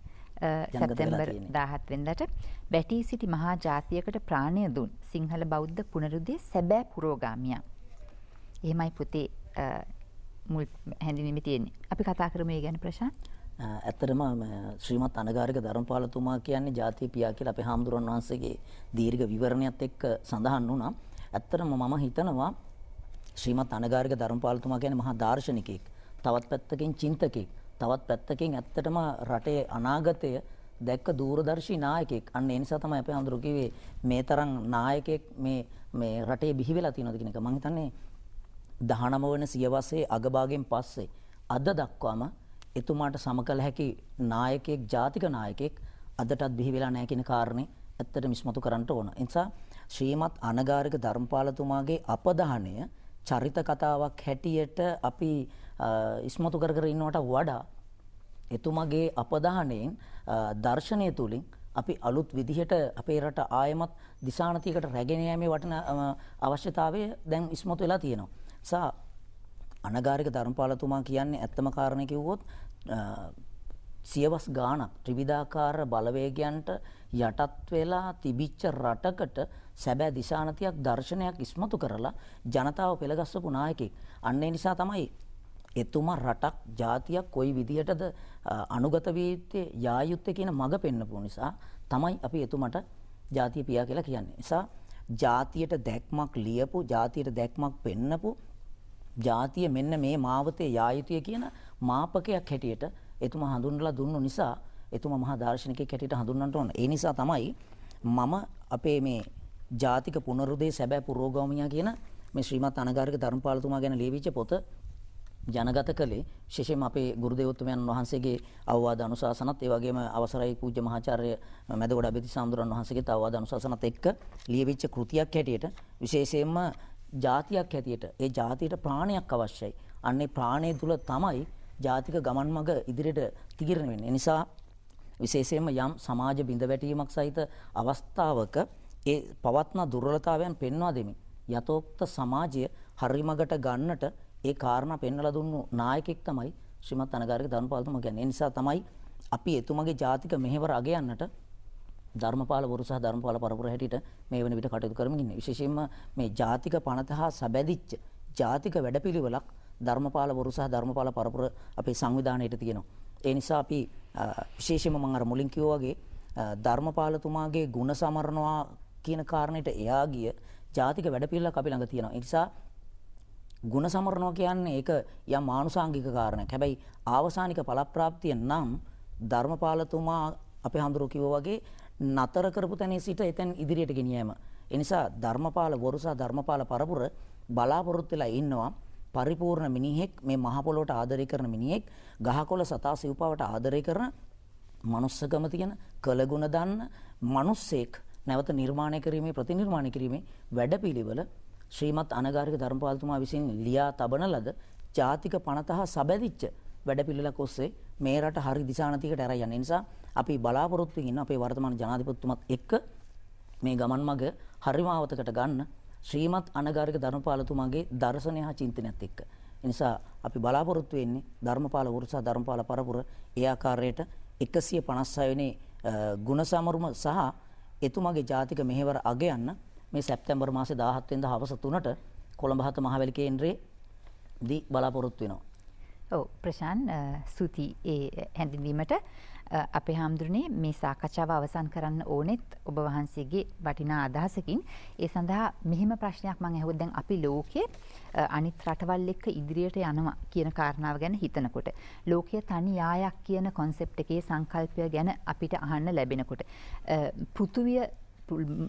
සැප්තැම්බර් දාහත් වෙන්දට බැටී සිටි මහා ජාතියකට ප්‍රාණය දුන් සිංහල බෞද්ධ පුනරුදේ සැබෑ පුරෝගාමිය. එහෙමයි පොතේ මුල් හැඳිනීම තියෙන්නේ. අපි කතා කරමු ඒ ගැන ප්‍රශාන්ත්. ඇත්තරම ශ්‍රීමත් අනගාරික ධර්මපාලතුමා කියන්නේ ජාතිය පියා කියලා අපේ හාමුදුරන් වහන්සේගේ දීර්ඝ විවරණයත් එක්ක සඳහන් වුණා. ඇත්තරම මම හිතනවා ශ්‍රීමත් අනගාරික ධර්මපාලතුමා කියන්නේ මහා දාර්ශනිකයෙක්. තවත් පැත්තකින් චින්තකෙක්. තවත් පැත්තකින් ඇත්තටම රටේ අනාගතය දැක්ක දූරදර්ශී නායකෙක්. අන්න ඒ නිසා තමයි අපේ හඳුරු කිව්වේ මේ තරම් නායකෙක් මේ මේ රටේ බිහි වෙලා තියෙනවද කියන එක. මම හිතන්නේ 19 වෙනි සියවසේ අගභාගයෙන් පස්සේ අද දක්වාම එතුමාට සමකල හැකි නායකයෙක් ජාතික නායකයෙක් අදටත් බිහි වෙලා නැහැ කියන කාරණේ ඇත්තටම ඉස්මතු කරන්න ඕන. ඒ නිසා ශ්‍රීමත් අනගාරික ධර්මපාලතුමාගේ අපදාහණය චරිත කතාවක් හැටියට අපි ඉස්මතු කර කර ඉන්නවට වඩා එතුමගේ අපදානයෙන් දර්ශනය තුළින් අපි අලුත් විදිහට අපේ රට ආයමත් දිසානතිකට රැගෙන යෑමේ වටන අවශ්‍යතාවය දැන් ඉස්මතු වෙලා තියෙනවා. සා අනගාරික ධර්මපාලතුමා කියන්නේ ඇත්තම කාරණය කිව්වොත් සියවස් ගානක් ත්‍රිවිධාකාර බලවේගයන්ට යටත් වෙලා තිබිච්ච රටකට සැබෑ දිසානතියක් දර්ශනයක් ඉස්මතු කරලා ජනතාව පෙළගස්සපු නායකෙක්. අන්න ඒ නිසා තමයි එතුමා රටක් ජාතියක් කොයි විදිහටද අනුගත වීත්තේ යායුත්තේ කියන මඟ පෙන්නපු නිසා තමයි අපි එතුමට ජාතිය පියා කියලා කියන්නේ. නිසා ජාතියට දැක්මක් ලියපු, ජාතියට දැක්මක් පෙන්නපු, ජාතිය මෙන්න මේ මාවතේ යායුතිය කියන මාපකයක් හැටියට එතුමා හඳුන්වලා දුන්නු නිසා එතුමා මහා දාර්ශනිකයෙක් හැටියට හඳුන්වන්නට ඕන. ඒ නිසා තමයි මම අපේ මේ ජාතික පුනරුදේ සැබෑ පුරෝගාමියා කියන මේ ශ්‍රීමත් අනගාරික ධර්මපාලතුමා ගැන ලියවිච්ච පොත ජනගත කළේ විශේෂයෙන්ම අපේ ගුරුදේවතුමයන් වහන්සේගේ අවවාද අනුශාසනත් ඒ වගේම අවසරයි පූජ්‍ය මහාචාර්ය මැදගොඩ අබිති සාමුදුරන් වහන්සේගේ අවවාද අනුශාසනත් එක්ක ලියවිච්ච කෘතියක් හැටියට විශේෂයෙන්ම ජාතියක් හැටියට ඒ ජාතියට ප්‍රාණයක් අවශ්‍යයි. අන්නේ ප්‍රාණය තුල තමයි ජාතික ගමන් මඟ ඉදිරියට තීරණය වෙන්නේ. නිසා විශේෂයෙන්ම යම් සමාජ බිඳ වැටීමක් සහිත අවස්ථාවක ඒ පවත්නා දුර්වලතාවයන් පෙන්වා දෙමින් යතෝක්ත සමාජය හරිමගට ගන්නට ඒ කාරණා පෙන්වලා දුන්නු නායකෙක් තමයි ශ්‍රීමත් අනගාරික ධර්මපාලතුමා කියන්නේ. ඒ නිසා තමයි අපි එතුමගේ ජාතික මෙහෙවර අගයන්නට ධර්මපාල වරු සහ ධර්මපාල පරපුර හැටියට මේ වෙන විට කටයුතු කරමින් ඉන්නේ. විශේෂයෙන්ම මේ ජාතික පනත හා සැබැදිච්ච ජාතික වැඩපිළිවෙලක් ධර්මපාල වරු සහ ධර්මපාල පරපුර අපේ සංවිධානයේට තියෙනවා. ඒ නිසා අපි විශේෂයෙන්ම මම අර මුලින් කිව්වා වගේ ධර්මපාලතුමාගේ ಗುಣ සමරනවා කියන කාරණයට එයා ගිය ජාතික වැඩපිළිවෙලක් අපි ළඟ තියෙනවා. ඒ නිසා ಗುಣ සමරනවා කියන්නේ ඒක යම් මානුසාංගික කාරණයක්. හැබැයි ආවසානික ඵලප්‍රාප්තිය නම් ධර්මපාලතුමා අපේ හඳුරු කිව්වා වගේ නතර කරපු තැනේ සිට එතෙන් ඉදිරියට ගෙනියෑම. ඒ නිසා ධර්මපාල වරුසා ධර්මපාල පරපුර බලාපොරොත්තු වෙලා ඉන්නවා. පරිපූර්ණ මිනිහෙක් මේ මහ පොළොවට ආදරය කරන මිනිහෙක් ගහකොළ සතා සිව්පවට ආදරය කරන manussකම තියෙන කලගුණ දන්න මිනිස්සෙක් නැවත නිර්මාණය කිරීමේ ප්‍රතිනිර්මාණ කිරීමේ වැඩපිළිවෙල ශ්‍රීමත් අනගාරික ධර්මපාලතුමා විසින් ලියා තබන ලද ජාතික පනත හා සබැදිච්ච වැඩපිළිවෙලක් ඔස්සේ මේ රට හරි දිශානතිකට ඇරයි යන නිසා අපි බලාපොරොත්තු ඉන්න අපේ වර්තමාන ජනාධිපතිතුමත් එක්ක මේ ගමන් මඟ හරිමාවතකට ගන්න ශ්‍රීමත් අනගාරික ධර්මපාලතුමාගේ දර්ශනය හා චින්තනයත් එක්ක. නිසා අපි බලාපොරොත්තු වෙන්නේ ධර්මපාල වෘස ධර්මපාල පරපුර ඒ ආකාරයට 156 වෙනි ගුණ සමරුම සහ එතුමාගේ ජාතික මෙහෙවර අගයන්න මේ සැප්තැම්බර් මාසේ 17 වෙනිදා හවස 3ට කොළඹ හත මහවැලි කේන්ද්‍රයේදී බලාපොරොත්තු වෙනවා. ඔව් ප්‍රශාන් සුති ඒ හැඳින්වීමට අපේ හාමුදුරනේ මේ සාකච්ඡාව අවසන් කරන්න ඕනෙත් ඔබ වහන්සේගේ වටිනා අදහසකින් ඒ සඳහා මෙහෙම ප්‍රශ්නයක් මම ඇහුවොත් දැන් අපි ලෝකයේ අනිත් රටවල් එක්ක ඉදිරියට යනවා කියන කාරණාව ගැන හිතනකොට ලෝකයේ තනි යායක් කියන concept එකේ සංකල්පය ගැන අපිට අහන්න ලැබෙනකොට පෘථුවිය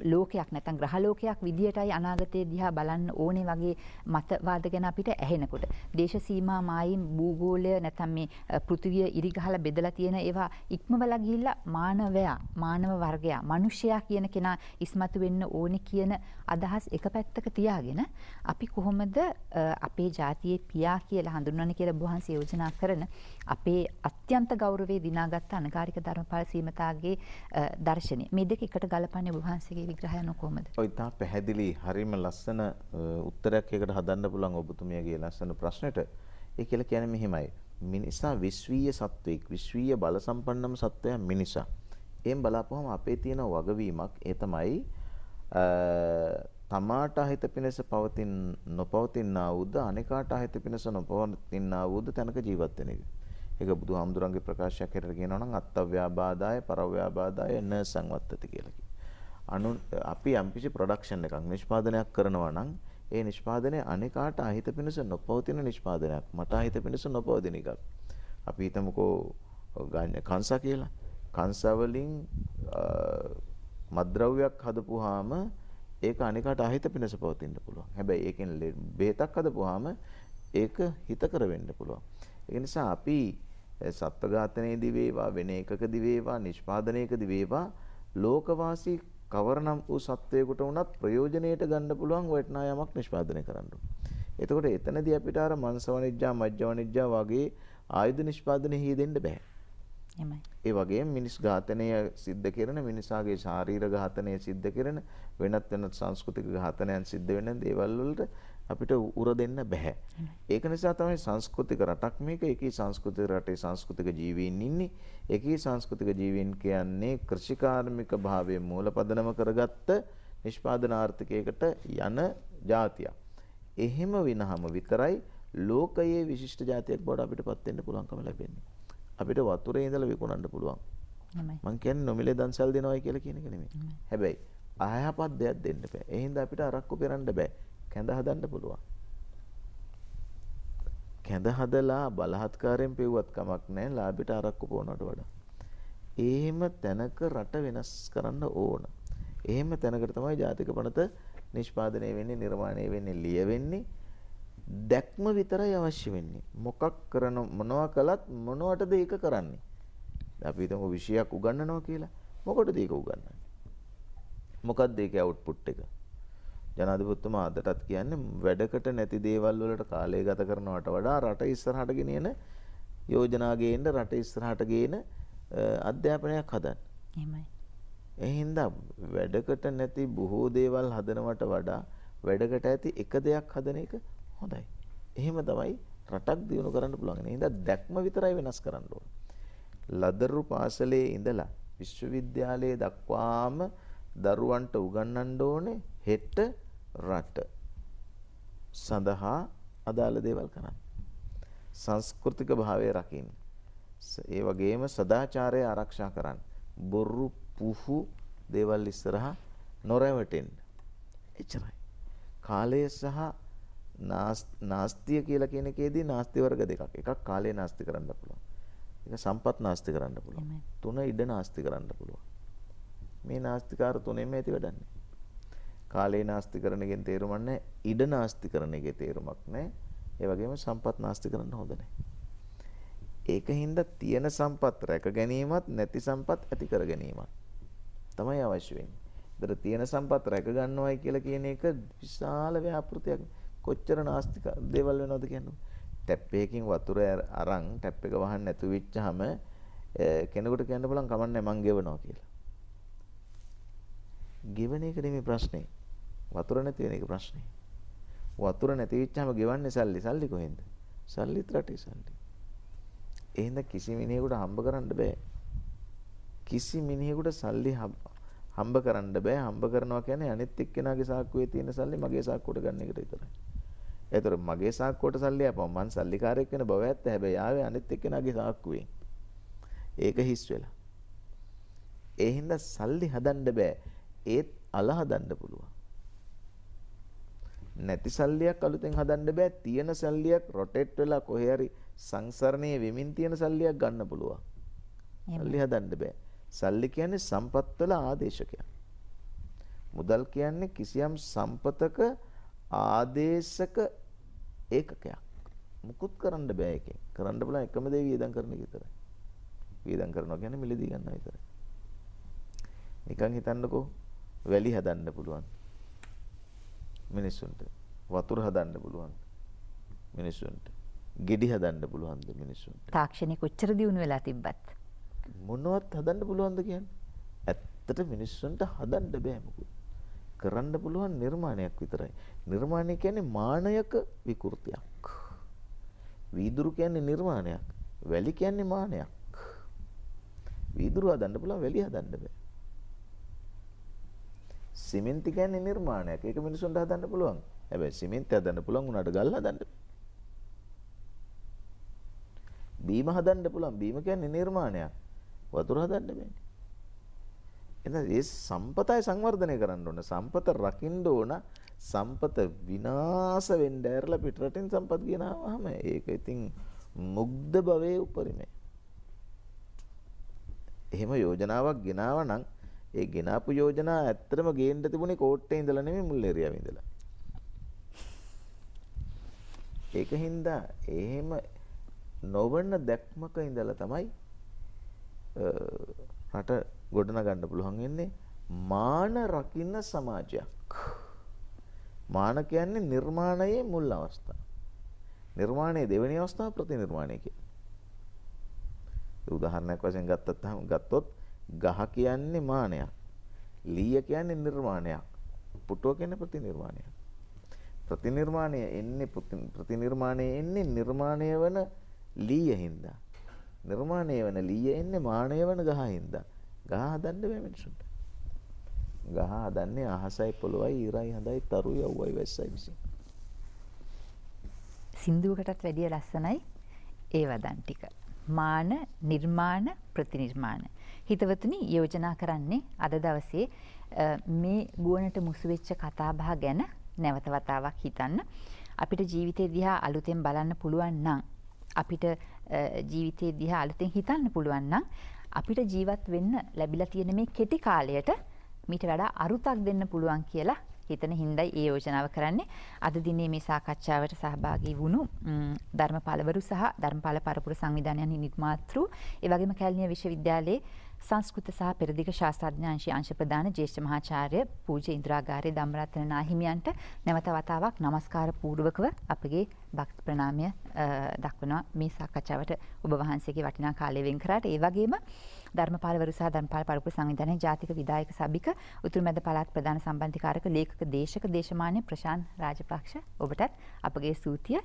ලෝකයක් නැතන් ග්‍රහලෝකයක් විදිහටයි අනාගතය දිහා බලන්න ඕනේ වගේ මතවාද ගැන අපිට ඇහෙනකොට. දේශ සීමා මායිම් භූගෝලය නැතම් මේ පෘතිවිය ඉරිගහල බෙදලා තියෙන ඒවා ඉක්මවල ගිහිල්ලා මානවයා මානව වර්ගයා මනුෂ්‍යයා කියන කෙනා ඉස්මතු වෙන්න ඕනේ කියන අදහස් එක පැත්තක තියාගෙන අපි කොහොමද අපේ ජාතියේ පියා කියලා හඳුන්වන්නේ කියලා බුහන්සේ යෝජනා කරන අපේ අත්‍යන්ත ගෞරවයේ දිනාගත් අනකාරික ධර්මපාල සීමතාගේ දර්ශනය මේ දෙක එකට ගලපන්නේ බුහන්සේගේ විග්‍රහය කොහොමද? ඔය තා පැහැදිලි හරිම ලස්සන උත්තරයක් එකට හදන්න පුළුවන් ඔබතුමියගේ ලස්සන ප්‍රශ්නෙට. ඒ කියලා කියන්නේ මෙහිමයි. මිනිසා විශ්වීය සත්වෙක් විශ්වීය බලසම්පන්නම සත්වයා මිනිසා. එම් බලාපුවම අපේ තියෙන වගවීමක් ඒ තමයි තමාට අහිත පිණිස පවතින නොපවතිනා වූද අනිකාට අහිත පිණිස නොපවතිනා වූද තැනක ජීවත් වෙන එක. ඒක බුදුහාමුදුරන්ගේ ප්‍රකාශයක් හැටියට කියනවා නම් අත්ත්ව්‍යාබාදාය පරව්‍යාබාදාය න සංවත්තති කියලා අනු අපි යම්කිසි ප්‍රොඩක්ෂන් එකක් නිෂ්පාදනයක් කරනවා නම් ඒ නිෂ්පාදනය අනිකාට අහිත පිණිස නොපවතින නිෂ්පාදනයක්. මට අහිත පිණිස නොපවතින එකක්. අපි හිතමුකෝ ගන්න කංසා කියලා. කංසවලින් මත්ද්‍රව්‍යයක් හදපුවාම ඒක අනිකට අහිත පිණස පවතින්න පුළුවන්. හැබැයි ඒකෙන් බෙහෙතක් හදපුවාම ඒක හිතකර වෙන්න පුළුවන්. ඒ නිසා අපි සත්ත්ව ඝාතනයේදී වේවා වෙන එකකදී වේවා නිෂ්පාදනයකදී වේවා ලෝකවාසී කවරනම් වූ සත්වයකට වුණත් ප්‍රයෝජනෙට ගන්න පුළුවන් වටිනා යමක් නිෂ්පාදනය කරන්න. එතකොට එතනදී අපිට අර මංස වණිජ්ජා මජ්ජ වණිජ්ජා වගේ ආයුධ නිෂ්පාදනය හේදෙන්න බෑ. ඒ වගේ මිනිස් ඝාතනය සිද්ධ කරන මිනිසාගේ ශාරීර ඝාතනය සිද්ධ කරන වෙනත් වෙනත් සංස්කෘතික ඝාතනයන් සිද්ධ වෙන දේවල් වලට අපිට උර දෙන්න බෑ. ඒක නිසා තමයි සංස්කෘතික රටක් මේක. ඒකී සංස්කෘතික රටේ සංස්කෘතික ජීවීන් ඉන්නේ. ඒකී සංස්කෘතික ජීවීන් කියන්නේ කෘෂිකාර්මික භාවයේ මූලපදනම කරගත්ත නිෂ්පාදන ආර්ථිකයකට යන જાතියක්. එහෙම විනහම විතරයි ලෝකයේ විශිෂ්ට જાතියක් බවට අපිට පත් වෙන්න පුළුවන්කම ලැබෙන්නේ. අපිට වතුරේ ඉඳලා විකුණන්න පුළුවන්. මම කියන්නේ නොමිලේ දන්සල් දෙනවයි කියලා කියන එක නෙමෙයි. හැබැයි අයහපත් දෙයක් දෙන්න බෑ. ඒ හින්දා අපිට අරක්කු පෙරන්න බෑ. කැඳ හදන්න පුළුවන්. කැඳ හදලා බලහත්කාරයෙන් පෙව්වත් කමක් නැහැ ලාභයට අරක්කු පොනවට වඩා. එහෙම තැනක රට වෙනස් කරන්න ඕන. එහෙම තැනකට තමයි ජාතික පනත නිෂ්පාදනය වෙන්නේ, නිර්මාණය වෙන්නේ, ලියවෙන්නේ. දැක්ම විතරයි අවශ්‍ය වෙන්නේ. මොකක් කරන මොනවා කළත් මොනවටද ඒක කරන්නේ? අපි හිතමු විෂයක් උගන්වනවා කියලා. මොකටද ඒක උගන්වන්නේ? මොකක්ද ඒකේ අවුට්පුට් එක? ජනාධිපතිතුමා අදටත් කියන්නේ වැඩකට නැති දේවල් වලට කාලය ගත කරනවට වඩා රට ඉස්සරහට ගෙනියන යෝජනා ගේන්න රට ඉස්සරහට ගේන අධ්‍යාපනයක් හදන්න. එහෙමයි. එහින්දා වැඩකට නැති බොහෝ දේවල් හදනවට වඩා වැඩකට ඇති එක දෙයක් හදන එක හොඳයි. එහෙම තමයි රටක් දියුණු කරන්න පුළුවන්. එහෙනම් දැක්ම විතරයි වෙනස් කරන්න ඕන. ලදරු පාසලේ ඉඳලා විශ්වවිද්‍යාලයේ දක්වාම දරුවන්ට උගන්වන්න ඕනේ හෙට රට සඳහා අදාළ දේවල් කරන්න. සංස්කෘතික භාවය රකින්න. ඒ වගේම සදාචාරය ආරක්ෂා කරන්න. බොරු පුහු දේවල් ඉස්සරහා නොරැවටෙන්න. එච්චරයි. කාලය සහ නාස්තිය කියලා කියන එකේදී නාස්ති වර්ග දෙකක්. එකක් කාලය නාස්ති කරන්න පුළුවන්. එක සම්පත් නාස්ති කරන්න පුළුවන්. තුන ඉඩ නාස්ති කරන්න පුළුවන්. මේ නාස්තිකාර තුනෙම ඇති වැඩන්නේ. කාලේ නාස්ති කරන එකෙන් තේරුමක් නැහැ. ඉඩ නාස්ති කරන එකේ තේරුමක් නැහැ. ඒ වගේම සම්පත් නාස්ති කරන්න හොඳ නැහැ. ඒක හින්දා තියෙන සම්පත් රැක ගැනීමත් නැති සම්පත් ඇති කර ගැනීමත් තමයි අවශ්‍ය වෙන්නේ. ඒතර තියෙන සම්පත් රැක ගන්නවයි කියලා කියන එක විශාල ව්‍යාපෘතියක්. කොච්චර නාස්තික දේවල් වෙනවද කියන්නේ. ටැප් එකකින් වතුර අරන් ටැප් එක වහන්න නැතු වෙච්චාම කෙනෙකුට කියන්න බලන් කමන්නේ මං ගෙවනවා කියලා. ගෙවන එක නෙමෙයි ප්‍රශ්නේ. වතුර නැති වෙන එක ප්‍රශ්නේ. වතුර නැති වෙච්චාම ගෙවන්නේ සල්ලි. සල්ලි කොහෙන්ද? සල්ලිත් රටේ සල්ලි. එහෙනම් කිසි මිනිහෙකුට හම්බ කරන්න බෑ. කිසි මිනිහෙකුට සල්ලි හම්බ කරන්න බෑ. හම්බ කරනවා කියන්නේ අනිත් එක්කෙනාගේ සාක්කුවේ තියෙන සල්ලි මගේ සාක්කුවට ගන්න එකට විතරයි. ඒතර මගේ සාක්කුවට සල්ලි ආපම මං සල්ලිකාරයෙක් වෙන බව ඇත්ත හැබැයි ආවේ අනිත් එක්කෙනාගේ සාක්කුවෙන්. ඒක හිස් වෙලා. ඒ හින්දා සල්ලි හදන්න බෑ. ඒත් අල හදන්න පුළුවන්. නැති සල්ලියක් අලුතෙන් හදන්න බෑ. තියෙන සල්ලියක් රොටේට් වෙලා කොහේ හරි සංසරණයේ වෙමින් තියෙන සල්ලියක් ගන්න පුළුවන්. සල්ලි හදන්න බෑ. සල්ලි කියන්නේ සම්පත් වල ආදේශකයක්. මුදල් කියන්නේ කිසියම් සම්පතක ආදේශක ඒකකයක් මුකුත් කරන්න බෑ එකෙන් කරන්න බලා එකම දේ වියදම් කරන එක විතරයි වියදම් කරනවා කියන්නේ මිලදී ගන්න විතරයි නිකන් හිතන්නකෝ වැලි හදන්න පුළුවන් මිනිස්සුන්ට වතුර හදන්න පුළුවන් මිනිස්සුන්ට ගෙඩි හදන්න පුළුවන්ද මිනිස්සුන්ට තාක්ෂණය කොච්චර දියුණු වෙලා තිබ්බත් මොනවත් හදන්න පුළුවන්ද කියන්නේ ඇත්තට මිනිස්සුන්ට හදන්න බෑ මොකද කරන්න පුළුවන් නිර්මාණයක් විතරයි. නිර්මාණය කියන්නේ මානයක විකෘතියක්. වීදුරු කියන්නේ නිර්මාණයක්. වැලි කියන්නේ මානයක්. වීදුරු හදන්න පුළුවන් වැලි හදන්න බෑ. සිමෙන්ති කියන්නේ නිර්මාණයක්. ඒක මිනිසුන්ට හදන්න පුළුවන්. හැබැයි සිමෙන්ති හදන්න පුළුවන් උනාට ගල් හදන්න බෑ. බීම හදන්න පුළුවන්. බීම කියන්නේ නිර්මාණයක්. වතුර හදන්න බෑනේ. එහෙනම් ඒ සම්පතයි සංවර්ධනය කරන්න ඕන. සම්පත රකින්න ඕන. සම්පත විනාශ වෙන්න ඇරලා පිටරටින් සම්පත් ගෙනාවාම ඒක ඉතින් මුග්ධ භවයේ උපරිමයි. එහෙම යෝජනාවක් ගෙනාවා නම් ඒ ගෙනාපු යෝජනා ඇත්තටම ගේන්න තිබුණේ කෝට්ටේ ඉඳලා නෙමෙයි මුල් ඒරියාවේ ඉඳලා. ඒක හින්දා එහෙම නොවන දැක්මක ඉඳලා තමයි රට ගොඩනගන්න පුළුවන් වෙන්නේ මාන රකින්න සමාජයක්. මාන කියන්නේ නිර්මාණයේ මුල් අවස්ථාව. නිර්මාණයේ දෙවෙනි අවස්ථාව ප්‍රතිනිර්මාණය කියන්නේ. උදාහරණයක් වශයෙන් ගත්තත් ගත්තොත් ගහ කියන්නේ මානයක්. ලීය කියන්නේ නිර්මාණයක්. පුටුව කියන්නේ ප්‍රතිනිර්මාණයක්. ප්‍රතිනිර්මාණය එන්නේ ප්‍රතිනිර්මාණය එන්නේ නිර්මාණය වන ලීය හින්දා. නිර්මාණය වන ලීය එන්නේ මානය වන ගහ හින්දා. ගහ හදන්න බෑ මිනිසුන්ට. ගහ හදන්නේ අහසයි පොළොවයි ඊරයි හඳයි තරුයි යව්වයි වැස්සයි විසින්. සින්දුවකටත් වැඩිය ලස්සනයි ඒ වදන් ටික. මාන නිර්මාණ ප්‍රතිනිර්මාණ. හිතවතුනි යෝජනා කරන්නේ අද දවසේ මේ ගුවනට මුසුවෙච්ච කතාබහ ගැන නැවත වතාවක් හිතන්න. අපිට ජීවිතය දිහා අලුතෙන් බලන්න පුළුවන් නම් අපිට ජීවිතය දිහා අලුතෙන් හිතන්න පුළුවන් නම් අපිට ජීවත් වෙන්න ලැබිලා තියෙන මේ කෙටි කාලයට මීට වඩා අරුතක් දෙන්න පුළුවන් කියලා හිතන හින්දයි ඒ යෝජනාව කරන්නේ. අද දිනේ මේ සාකච්ඡාවට සහභාගී වුණු ධර්මපාලවරු සහ ධර්මපාල පරපුර සංවිධානයන් නිර්මාතෘ, ඒ වගේම කැලණිය විශ්වවිද්‍යාලයේ සංස්කෘත සහ පෙරදිග ශාස්ත්‍රඥාංශී අංශ ප්‍රධාන ජේෂ්ඨ මහාචාර්ය පූජ්‍ය ඉන්ද්‍රාගාරේ ධම්මරත්න නාහිමියන්ට නැවත වතාවක් নমස්කාර පූර්වකව අපගේ භක්ති ප්‍රණාමය දක්වනවා මේ සාකච්ඡාවට ඔබ වහන්සේගේ වටිනා කාලය වෙන් කරාට ඒ වගේම ධර්මපාලවරු සහ ධර්මපාල පරිපූර්ණ සංවිධානයේ ජාතික විධායක සභික උතුරු මැද පළාත් ප්‍රධාන සම්බන්ධීකාරක ලේඛක දේශක දේශමාන්‍ය ප්‍රශාන්ත් රාජපක්ෂ ඔබටත් අපගේ සූතිය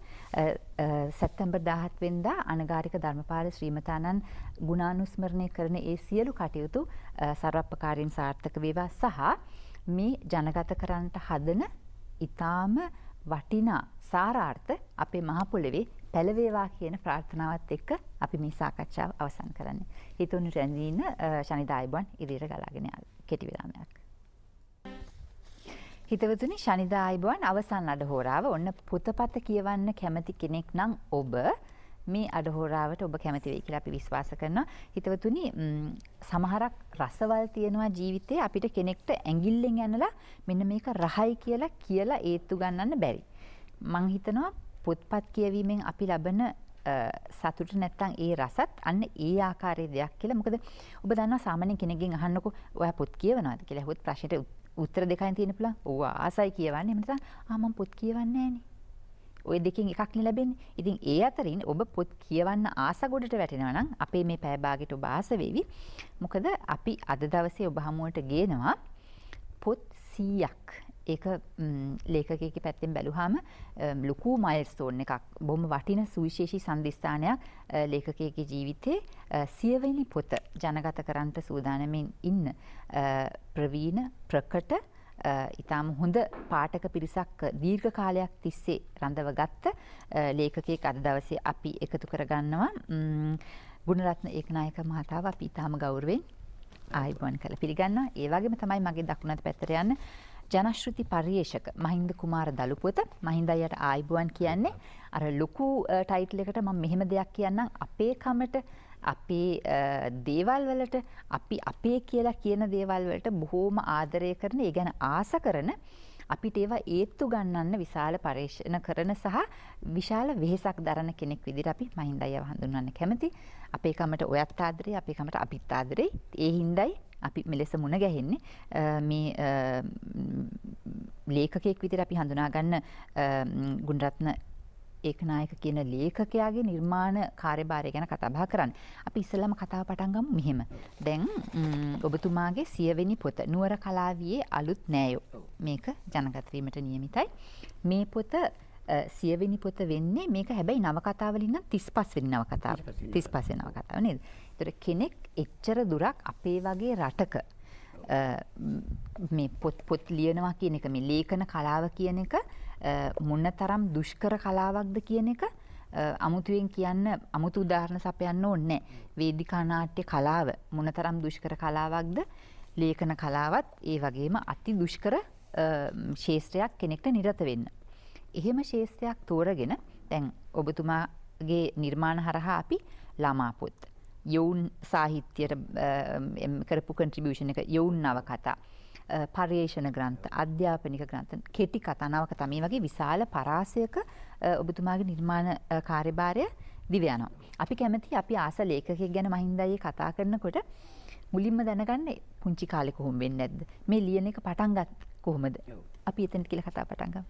සැප්තැම්බර් 17 වෙනිදා අනගාരിക ධර්මපාල ශ්‍රීමතානන් ගුණානුස්මරණය කරන ඒ සියලු කටයුතු ਸਰවප්‍රකාරයෙන් සාර්ථක වේවා සහ මේ ජනගත කරන්නට හදන ඊටාම වටිනා සාරාර්ථ අපේ මහ පොළවේ පැළවේවා කියන ප්‍රාර්ථනාවත් එක්ක අපි මේ සාකච්ඡාව අවසන් කරන්නේ. හිතුණු රැඳීන ශනිදායිබන් ඉදිරියට ගලාගෙන කෙටි විරාමයක්. හිතවතුනි ශනිදායිබන් අවසන් අඩහෝරාව ඔන්න පුතපත කියවන්න කැමති කෙනෙක් නම් ඔබ මේ අඩහෝරාවට ඔබ කැමති වෙයි කියලා අපි විශ්වාස කරනවා. හිතවතුනි සමහරක් රසවල් තියෙනවා ජීවිතේ අපිට කෙනෙක්ට ඇඟිල්ලෙන් ඇනලා මෙන්න මේක රහයි කියලා කියලා ඒත්තු ගන්නන්න බැරි. මං හිතනවා පොත්පත් කියවීමෙන් අපි ලබන සතුට නැත්තං ඒ රසත් අන්න ඒ ආකාරය දෙයක් කියලා මොකද ඔබ දන්න සාමනය කෙනගෙන් අහන්නකු ඔය පුත් කියවනවාද කියලා හොත් ප්‍රශ්යට උත්තර දෙකයි තියෙන පුළ ඕ ආසයි කියවන්න එමත ආමම් පොත් කියවන්නේන ඔය දෙකින් එකක් නිලබෙන් ඉතින් ඒ අතරින් ඔබ පොත් කියවන්න ආසගොඩට වැටෙනවනම් අපේ මේ පෑබාගෙට බාසවේවි මොකද අපි අද දවසේ ඔබ හමුවට ගේනවා පොත් සීයක් ඒක ලේකගේ පැත්තෙන් බැලුහාම ලොකු මයිල්ස්තෝන් එකක් බොම වටින සුවිශේෂී සන්ධස්ථානයක් ලේකකයගේ ජීවිතේ සියවෙනි පොත ජනගත කරන්ට සූදානමින් ඉන්න ප්‍රවීණ ප්‍රකට ඉතාම හොඳ පාටක පිරිසක් දීර්ඝ කාලයක් තිස්සේ රඳව ගත්ත ලේකකේ අද දවසේ අපි එකතු කරගන්නවා ගුණරත්න ඒකනායක මහතාව අපි ඉතාම ගෞරුවෙන් ආයිබෝන් කළ පිළිගන්න ඒවාගේම තමයි මගේ දක්ුණත් පැත්තර යන්න ජනශ්‍රති පර්යේෂක මහින්ද කුමාර දළුපොත මහින්ද අයට ආයිබුවන් කියන්නේ අර ලොකු ටයිටල් එකට ම මෙහෙම දෙයක් කියන්නම් අපේ කමට අපේ දේවල් වලට අපි අපේ කියලා කියන දේවල් වලට බොහෝම ආදරය කරන ඒ ගැන ආස කරන අපිට ඒවා ඒත්තු ගන්නන්න විශාල පර්ේෂණ කරන සහ විශාල වෙහෙසක් දරන කෙනෙක් විදිර අපි මහින්දය හඳුන්වන්න කැමති අපේ කමට ඔයත් ආදරේ අපේ කමට අපිත් ආදරේ ඒ හින්දයි අපි මෙලෙස මුණ ගැහෙන්නේ මේ ලේකෙක් විදිර අපි හඳුනාගන්න ගුණරත්න ඒකනායක කියන ලේඛකයාගේ නිර්මාණ කාර්යභාරය ගැන කතාබහ කරන්න. අපි ඉස්සෙල්ලම කතාව පටන් ගමු මෙහෙම. දැන් ඔබතුමාගේ සියවෙනි පොත නුවර කලාවියේ අලුත් නෑයෝ. මේක ජනගත වීමට නියමිතයි. මේ පොත සියවෙනි පොත වෙන්නේ මේක හැබැයි නවකතාවලින් නම් 35 වෙනි නවකතාව. 35 වෙනි නවකතාව නේද? තොර කෙනෙක් එච්චර දුරක් අපේ වගේ රටක මේ පොත් පොත් ලියනවා කියන එක මේ ලේඛන කලාව කියන එක මොන්න තරම් දුෂ්කර කලාවක්ද කියන එක අමුතුවෙන් කියන්න අමුතු උදාහරණ සපයන්න ඕන්නේ වේදිකා නාට්‍ය කලාව මොන තරම් දුෂ්කර කලාවක්ද ලේඛන කලාවත් ඒ වගේම අති දුෂ්කර ශේෂත්‍රයක් කෙනෙක්ට නිරත වෙන්න. එහෙම ශේෂත්‍රයක් තෝරගෙන දැන් ඔබතුමාගේ නිර්මාණ හරහා අපි ළමාපොත්. යවුන් සාහිත්‍යයට කරපු කන්ට්‍රිබියෂණ එක යවුන් නව කතා. පර්යේෂණ ග්‍රන්ථ අධ්‍යාපනික ග්‍රන්ථ කෙටි කතනාවක තමේ වගේ විශාල පරාසයක ඔබතුමාගේ නිර්මාණ කාර්යභාරය දිවයනවා. අපි කැමති අපි ආස ලේඛකෙක් ගැන මහින්දයේ කතා කරනකොට මුලින්ම දැනගන්නේ පුංචි කාලෙ කොහොම වෙන්නේ නැද්ද? මේ ලියන එක පටන් ගත් කොහොමද? අපි එතනට කියලා කතා පටන් ගමු.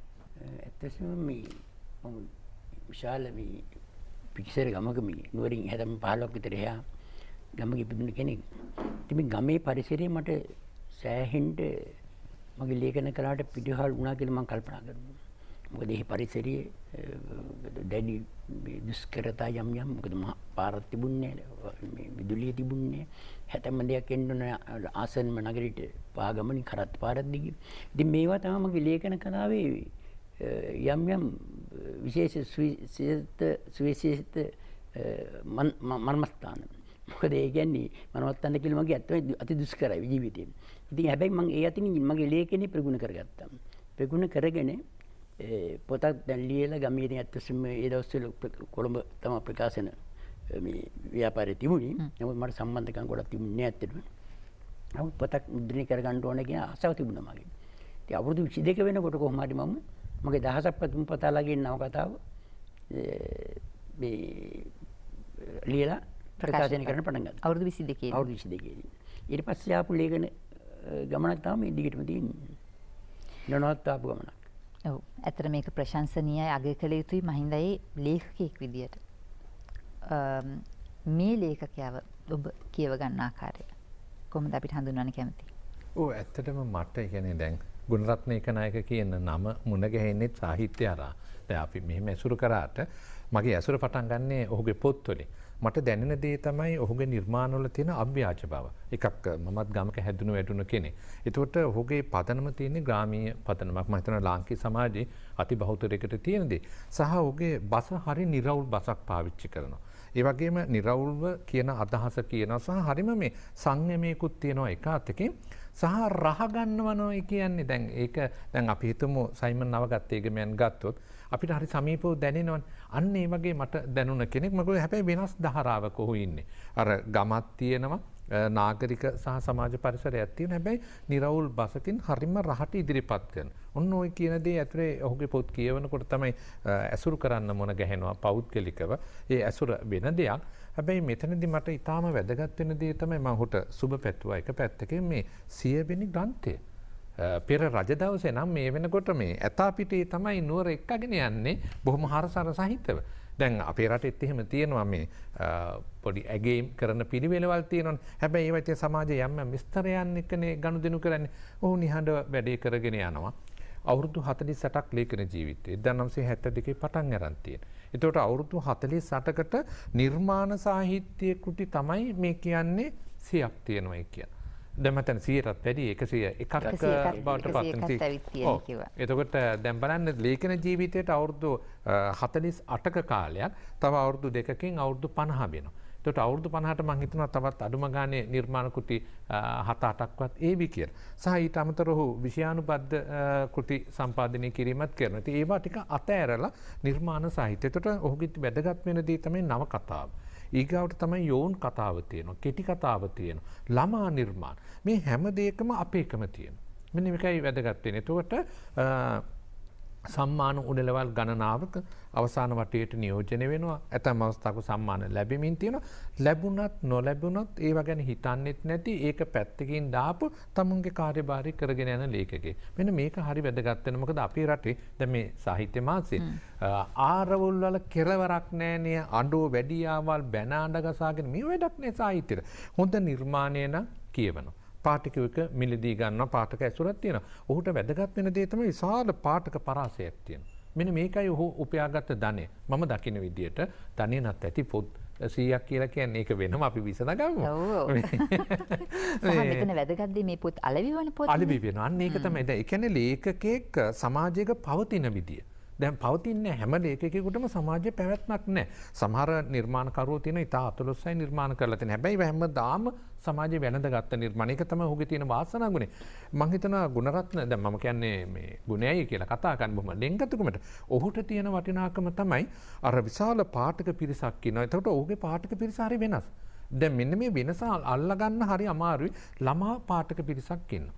ඇත්තටම මේ විශාල මේ පිකිසර ගමකම නුවරින් හැතම පහලොක් විතරහයා ගමක ඉපදුන කෙනෙක් තිබි ගමේ පරිසරේ මට සෑහෙන්ට මගේ ලේඛන කලාට පිටිහල් වුණා කියලා මම කල්පනා කරනවා. මොකද එහි පරිසරයේ දැඩි දුෂ්කරතා යම් යම් මොකද මහ පාරක් තිබුණේ මේ විදුලිය තිබුණේ හැතැම්ම දෙයක් එන්න ඕන ආසන්නම නගරෙට පහ ගමනින් කරත් පාරක් දිගින්. ඉතින් මේවා තමයි මගේ ලේඛන කලාවේ යම් යම් විශේෂ සවිශේෂිත මර්මස්ථාන මොකද ඒ කියන්නේ මනවත්තන්න කියලා මගේ ඇත්තම අති දුෂ්කරයි ජීවිතේ. ඉතින් හැබැයි මම ඒ අතින් මගේ ලේඛනේ ප්‍රගුණ කරගත්තා. ප්‍රගුණ කරගෙන පොතක් දැන් ලියලා ගමේ ඉතින් ඇත්තටම ඒ දවස්වල කොළඹ තමයි ප්‍රකාශන මේ ව්‍යාපාරය තිබුණේ. නමුත් මට සම්බන්ධකම් ගොඩක් තිබුණේ ඇත්තටම. නමුත් පොතක් මුද්‍රණය කරගන්න ඕන කියන ආසාව තිබුණා මගේ. ඉතින් අවුරුදු 22 වෙනකොට කොහොම හරි මම මගේ දහසක් පැතුම් පතාලගින් නව කතාව ලියලා ප්‍රකාශන කරන පටග අවුදු විසි දෙක අවු විසි දෙකේද. ඉට පස්සයාපු ලේගන ගමනක් තාම ඉදිගටම තින් නොනොත්තාපු ගමනක්. ඔව ඇතර මේක ප්‍රශංසනය අග කළ යුතුයි මහින්දයි ලේඛකයෙක් විදියට. මේ ලේඛකයාව ඔබ කියව ගන්නා කාරය කොම අපිට හඳුන්වන කැමති. ඕ ඇත්තටම මට එකනේ දැන් ගුණරත්න එකනායක කියන නම මුණගැහෙන්නෙත් සාහිත්‍ය අරා දැ අපි මෙහෙම ඇසුරු කරාට මගේ ඇසුර පටන් ගන්නේ ඔහුගේ පොත්වලින් මට දැනෙන දේ තමයි ඔහුගේ නිර්මාණවල තියෙන අව්‍යාච බව එකක් මත් ගමක හැදුණු වැඩුණු කෙනෙ. එතකොට ඔහුගේ පදනම තියෙන ග්‍රාමීය පතනමක් මතන ලාංකි සමාජයේ අති බෞතරයකට තියෙනදේ. සහ ඔගේ බස හරි නිරවුල් බසක් පාවිච්චි කරනවා. ඒවගේම නිරවුල්ව කියන අදහස කියන සහ හරිම මේ සංයමයකුත් තියෙනවා එක අතකින් සහ රහගන්නවනොයි කියන්නේ දැන් ඒක දැන් අපි හිතමු සයිමන් නවගත්තේගමයන් ගත්තොත් අපිට හරි සමීපව දැනෙනවන් අන්න ඒ වගේ මට දැනුන කෙනෙක් මකද හැබැයි වෙනස් දහරාවක හො ඉන්නේ. අර ගමත් තියෙනවා නාගරික සහ සමාජ පරිසර ඇත්තිය හැබැයි නිරවුල් බසකින් හරිම රහට ඉදිරිපත් කරන. ඔන්න ඔය කියනදේ ඇතුරේ ඔහුගේ පොත් කියවනකොට තමයි ඇසුරු කරන්න මොන ගැහෙනවා පෞද්ගලිකව ඒ ඇසුර වෙන දෙයක්. හැබැයි මෙතනදි මට ඉතාම වැදගත් වෙන දේ තමයි මම හොට සුබ පැතුවා එක පැත්තකින් මේ සියවෙනි ග්‍රන්ථය පෙර රජදවසේ නම් මේ වෙනකොට මේ ඇතා පිටේ තමයි නුවර එක්කගෙන යන්නේ බොහොම හරසර සහිතව. දැන් අපේ රටෙත් එහෙම තියෙනවා මේ පොඩි ඇගේ කරන පිළිවෙලවල් තියනොන් හැබැයි ඒවචය සමාජ යම්ම විස්තරයන් එකනේ ගණු දෙනු කරන්න ඕහු නිහඬ වැඩේ කරගෙන යනවා. අවුරුදු හතලි සටක් ලේකන ජීවිතය දන්නම්සේ හැත්ත දෙකේ පටන් ඇරන්තියෙන්. එතකොට අවුරුදු 48කට නිර්මාණ සාහිත්‍ය කෘති තමයි මේ කියන්නේ 100ක් තියෙනවා කියන. දැන් මතන 100ටත් වැඩි 101ක් බවට පත් වෙනවා. එතකොට දැන් බලන්න ලේඛන ජීවිතයට අවුරුදු 48ක කාලයක් තව අවුරුදු දෙකකින් අවුරුදු 50 වෙනවා. තොට අවුදු පහට මංහිතන තවත් අඩුම ගානය නිර්මාණකුටි හතාටක්වත් ඒවි කියර. සහ ඊට අමතරොහු විෂයානු බද්ධ කුටි සම්පාධනය කිරීමත් කරන ති ඒවා ටික අතඇරලා නිර්මාණ සාහිත්‍යතට ඔහුගිත් වැදගත්වෙන දී තමයි නව කතාව. ඒගවට තමයි යෝන් කතාව තියන කෙටි කතාව තියෙන. ළමා නිර්මාණ මේ හැම දේකම අපේකම තියෙන. මෙ එකයි වැදගත්වෙන තුවට සම්මාන උඩලවල් ගණනාවක අවසාන වටයට නියෝජනය වෙනවා ඇතැම් අවස්ථාවක සම්මාන ලැබෙමින් තියෙන ලැබුණත් නොලැබුණොත් ඒව ගැන හිතන්නෙත් නැති ඒක පැත්තකින් දාපු තමුන්ගේ කාර්යභාරය කරගෙන යන ලේකගේ මෙන මේක හරි වැදගත්වෙන මොකද අපි රටේ ද මේ සාහිත්‍ය මාසේ ආරවුල්වල කෙරවරක් නෑනය අඩුව වැඩියාවල් බැනාඩගසාගෙන මේ වැඩක් නේ සාහිත්‍යයට හොඳ නිර්මාණයන කියවනවා පාටිකවක මිලදී ගන්න පාටක ඇසුරත් තියෙන ඔහුට වැදගත් වෙන දේතම විශාල පාටක පරාසයක් තියෙන. මෙන මේකයි ඔහු උපයාගත්ත ධනය මම දකින විදියට ධනය නත් ඇති පොත්. සීයක් කියලා කියන්නේ ඒක වෙනම අපි විසඳගම මෙතන වැදගත්ද මේ පොත් අලවිවන පොත් අලවි වෙන අන්න ඒක තමයි දැන් ඒ කියන්නේ ලේඛකෙක් සමාජයක පවතින විදිය. දැන් පවතින්න හැම දෙකෙකුටම සමාජය පැවැත්මක් නෑ සමහර නිර්මාණකරුව තින ඉතා අතුළොස්සයි නිර්මාණ කරලති හැබැයි හැම දාම සමාජ වැනද ගත්ත නිර්මාණයක තම හුග තියෙන වාසනාගුණේ මංහිතන ගුණරත්න දැ මම කියන්නේ ගුණයයි කියලා කතාකන් බොම ලෙංගතකුමට ඔහුට තියෙන වටිනාකම තමයි අර විශාල පාටක පිරිසක් කියන්න එතකට ඕගේ පාටක පිරිසාරි වෙනස්. දැ මෙන්න මේ වෙනසාල් අල්ලගන්න හරි අමාරුයි ළමා පාටක පිරිසක් කියන්න.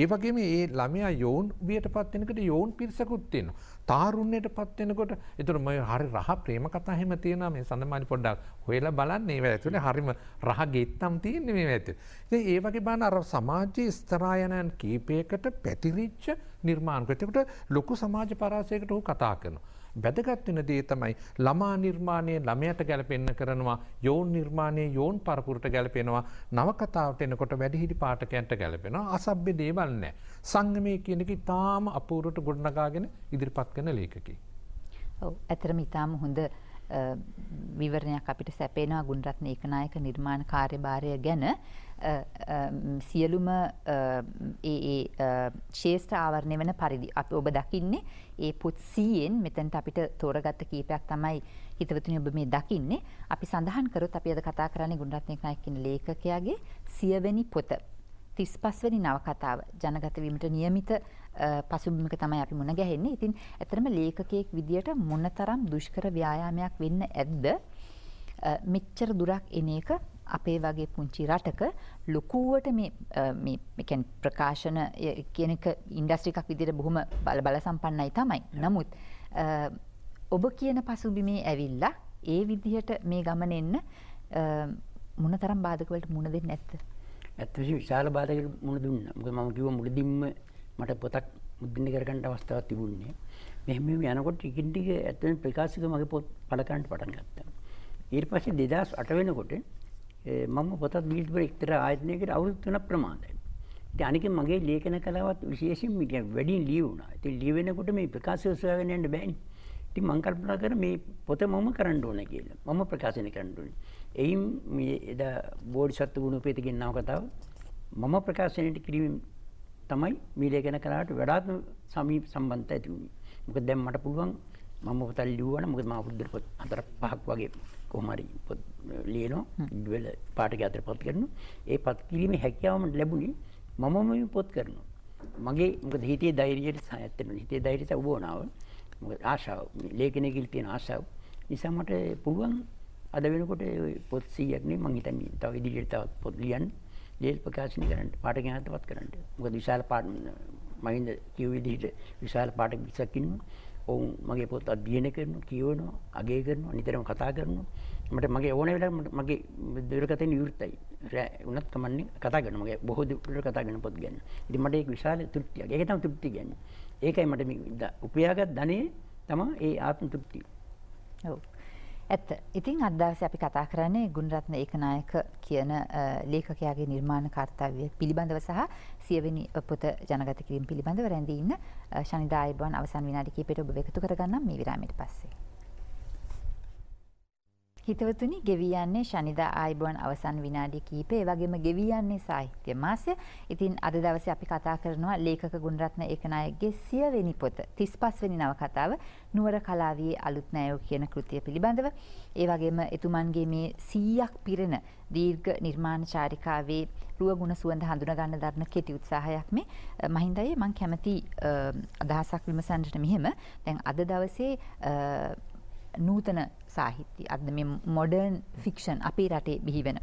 ඒවගේ මේ ළමයා යෝන් වියට පත්වෙනකට යෝන් පිරිසකුත්තියෙන. තාරුණයට පත්වෙනකොට එතුර මේ හරි රහ ප්‍රේම කතාහෙම තියෙන මේ සඳමානි පොඩ්ඩක් හොලා බලන්නේ ඇතුළේ හරිම රහ ගෙත්තම් තියන්නේ මේ ඇති. ඒ වගේ බාන අර සමාජයේ ස්තරායනයන් කීපයකට පැතිරිච්ච නිර්මාණකතකට ලොකු සමාජ පරාසයකට හු කතා කරනවා. වැදගත් වෙන දේ තමයි ළමා නිර්මාණය ළමයට ගැලපෙන්න කරනවා යෝන් නිර්මාණය යෝන් පරපුරට ගැලපෙනවා නවකතාවට එනකොට වැඩිහිටි පාටකයන්ට ගැලපෙනවා අසභ්‍ය දේවල් නෑ සංගමය කියනක ඉතාම අපූරට ගොඩනගාගෙන ඉදිරිපත් කන ලේකකි. ඔව ඇතරම ඉතාම හොඳ විවරණයක් අපිට සැපේනවා ගුන්රත්න ඒකනායක නිර්මාණ කාර්යභාරය ගැන සියලුම ඒ ශේෂත්‍ර ආවරණය වන පරිදි අප ඔබ දකින්නේ ඒ පොත් සීයෙන් මෙතැන්ට අපිට තෝරගත්ත කීපයක් තමයි හිතවතුනි ඔබ මේ දකින්නේ අපි සඳහන් කරොත් අපි අද කතා කරන්නේ ගුණරත්නයක නායකින් ලේඛකයාගේ සියවැනි පොත තිස්පස්වැනි නවකතාව ජනගතවීමට නියමිත පසුබිමික තමයි අපි මුණ ගැහෙන්නේ ඉතින් ඇතරම ලේඛකයෙක් විදියට මොනතරම් දුෂ්කර ව්‍යායාමයක් වෙන්න ඇද්ද මෙච්චර දුරක් එන එක අපේ වගේ පුංචි රටක ලොකුවට ප්‍රකාශන කියනක ඉන්ඩස්ට්‍රිකක් විදිර බොහොම බල බල සම්පන්නයි තමයි. නමුත් ඔබ කියන පසුබිමේ ඇවිල්ලා ඒ විදිහට මේ ගමන එන්න මොන තරම් බාධකවලට මුණ දෙන්න ඇත්ත. ඇත්තසි විශාල බාධක මුණ දුන්න මක ම කිව මුලදින්ම මට පොතක් මුද්දිනි කරගන්නට අවස්ථාව තිබුණේ මෙහම යනකොට ඉකින්ටික ඇත්තන ප්‍රකාශක මගේ පොත් පලකරන්ට පටන් ගත්ත. ඊර් පසේ දෙදස් අට වෙනකොට මම පොතත් බිල්බර එක්තර ආයතනයකට අවුරුත්වන ප්‍රමාණය. අනික මගේ ලේඛන කලාවත් විශේෂෙන් මිටිය වැඩින් ලියවුණා ඇති ලිවෙනකොට මේ ප්‍රකාශය සොයාගෙනට බැන් ති මංකල්පනා කර මේ පොත මම කරන්න ඕන කියලා මම ප්‍රකාශන කරඩුවන්. එයිම් එද බෝඩ් සත්තු ගුණු පේතිගෙන්න්නාව කතාව මම ප්‍රකාශනයට කිරීම තමයි මිලේගෙන කරාට වඩාත්ම සමීප සම්බන්ධ ඇතිවුණේ මොක දැම් මට පුළුවන් මම පොතල් ලියුවන මොකද මවුද්දර පොත් අතර පහක් වගේ කොහමරි ලියනවා ඉඩවල පාටක අතර පත් කරනවා ඒ පත් කිරීමේ හැකියාවම ලැබුණේ මමම මේ පොත් කරනවා මගේ මොකද හිතේ ධෛර්යයට සහයත් වෙනවා හිතේ ධෛර්යයට උවමනාව මොකද ආශාව ලේඛනය කියලා තියෙන ආශාව නිසා මට පුළුවන් අද වෙනකොට පොත් 100ක් නේ මං හිතන්නේ තව ඉදිරියට තවත් පොත් ලියන්න ලේල් ප්‍රකාශන කරන්න පාටකයන් අතපත් කරන්න මොකද විශාල පාට මහින්ද කිව් විදිහට විශාල පාටක විසක් ඉන්නවා ඔවුන් මගේ පොත් අධ්‍යයන කරන කියවනවා අගේ කරනවා නිතරම කතා කරනවා මට මගේ ඕන වෙලාවට මගේ දුරකතෙන් විවෘතයි රෑ වුණත් කමන්නේ කතා කරනවා මගේ බොහෝ දුරට කතා කරන පොත් ගැන ඉතින් මට ඒක විශාල තෘප්තියක් ඒක තමයි තෘප්තිය කියන්නේ ඒකයි මට මේ උපයාගත් ධනෙ තමයි ඒ ආත්ම තෘප්තිය ඔව් ඇත්ත ඉතින් අදදාස අපි කතා කරන්නේ ගුණරත්න ඒකනායක කියන ලේකකයාගේ නිර්මාණ කර්තාවය පිළිබඳව සහ සියවෙනි පොත ජනගතකිරින් පිළිබඳව රැඳී ඉන්න ශනිදායිබන් අවසන් විනාඩි කීපයට ඔබ එකතු කරගන්නම් මේ විරාමයට පස්සේ. හිතවතුනි ගෙවී යන්නේ ශනිදා ආයිබෝන් අවසන් විනාඩි කීපේ වගේම ගෙවී යන්නේ සාහිත්‍ය මාසය. ඉතින් අද දවසේ අපි කතා කරනවා ලේඛක ගුණරත්න ඒකනායකගේ 100 වෙනි පොත 35 වෙනි නවකතාව නුවර කලාවියේ අලුත් නෑයෝ කියන කෘතිය පිළිබඳව ඒ වගේම එතුමන්ගේ මේ 100ක් පිරෙන දීර්ඝ නිර්මාණ චාරිකාවේ රුවගුණ සුවඳ හඳුන ගන්න දරන කෙටි උත්සාහයක් මේ මහින්දයේ මං කැමති අදහසක් විමසන්නට මෙහෙම දැන් අද දවසේ නූතන සාහිත්‍ය අද මේ මොඩර්න් ෆික්ෂන් අපේ රටේ බිහිවෙන.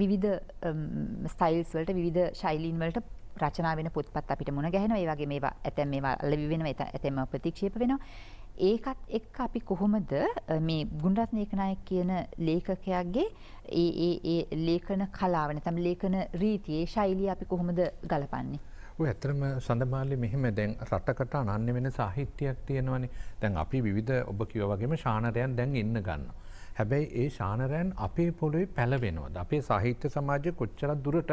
විවිධ ස්ටයිල්ස් වලට විධ ශෛලීන් වලට රචනා වෙන පුත්පත් අපිට මුණ ගැහෙන ඒ වගේ මේවා ඇතැම් මේවා ලැබි වෙන ඇතැම ප්‍රතික්ෂේප වෙනවා. ඒකත් එක් අපි කොහොමද මේ ගුණරත්න ඒකනායක කියන ලේඛකයාගේ ඒ ඒ ලේඛන කලාව නැත්නම් ලේඛන රීතියේ ශෛලිය අපි කොහොමද ගලපන්නේ? ඇතරම සඳමාල්ලි මෙහෙම දැන් රටකට අනන්න වෙන සාහිත්‍යයක් තියෙනවනේ දැන් අපි විධ ඔබ කියවගේම ශානරයන් දැන් ඉන්න ගන්න. හැබැයි ඒ ශානරයන් අපේ පොළොයි පැලවෙනවද අපේ සාහිත්‍ය සමාජය කොච්චරත් දුරට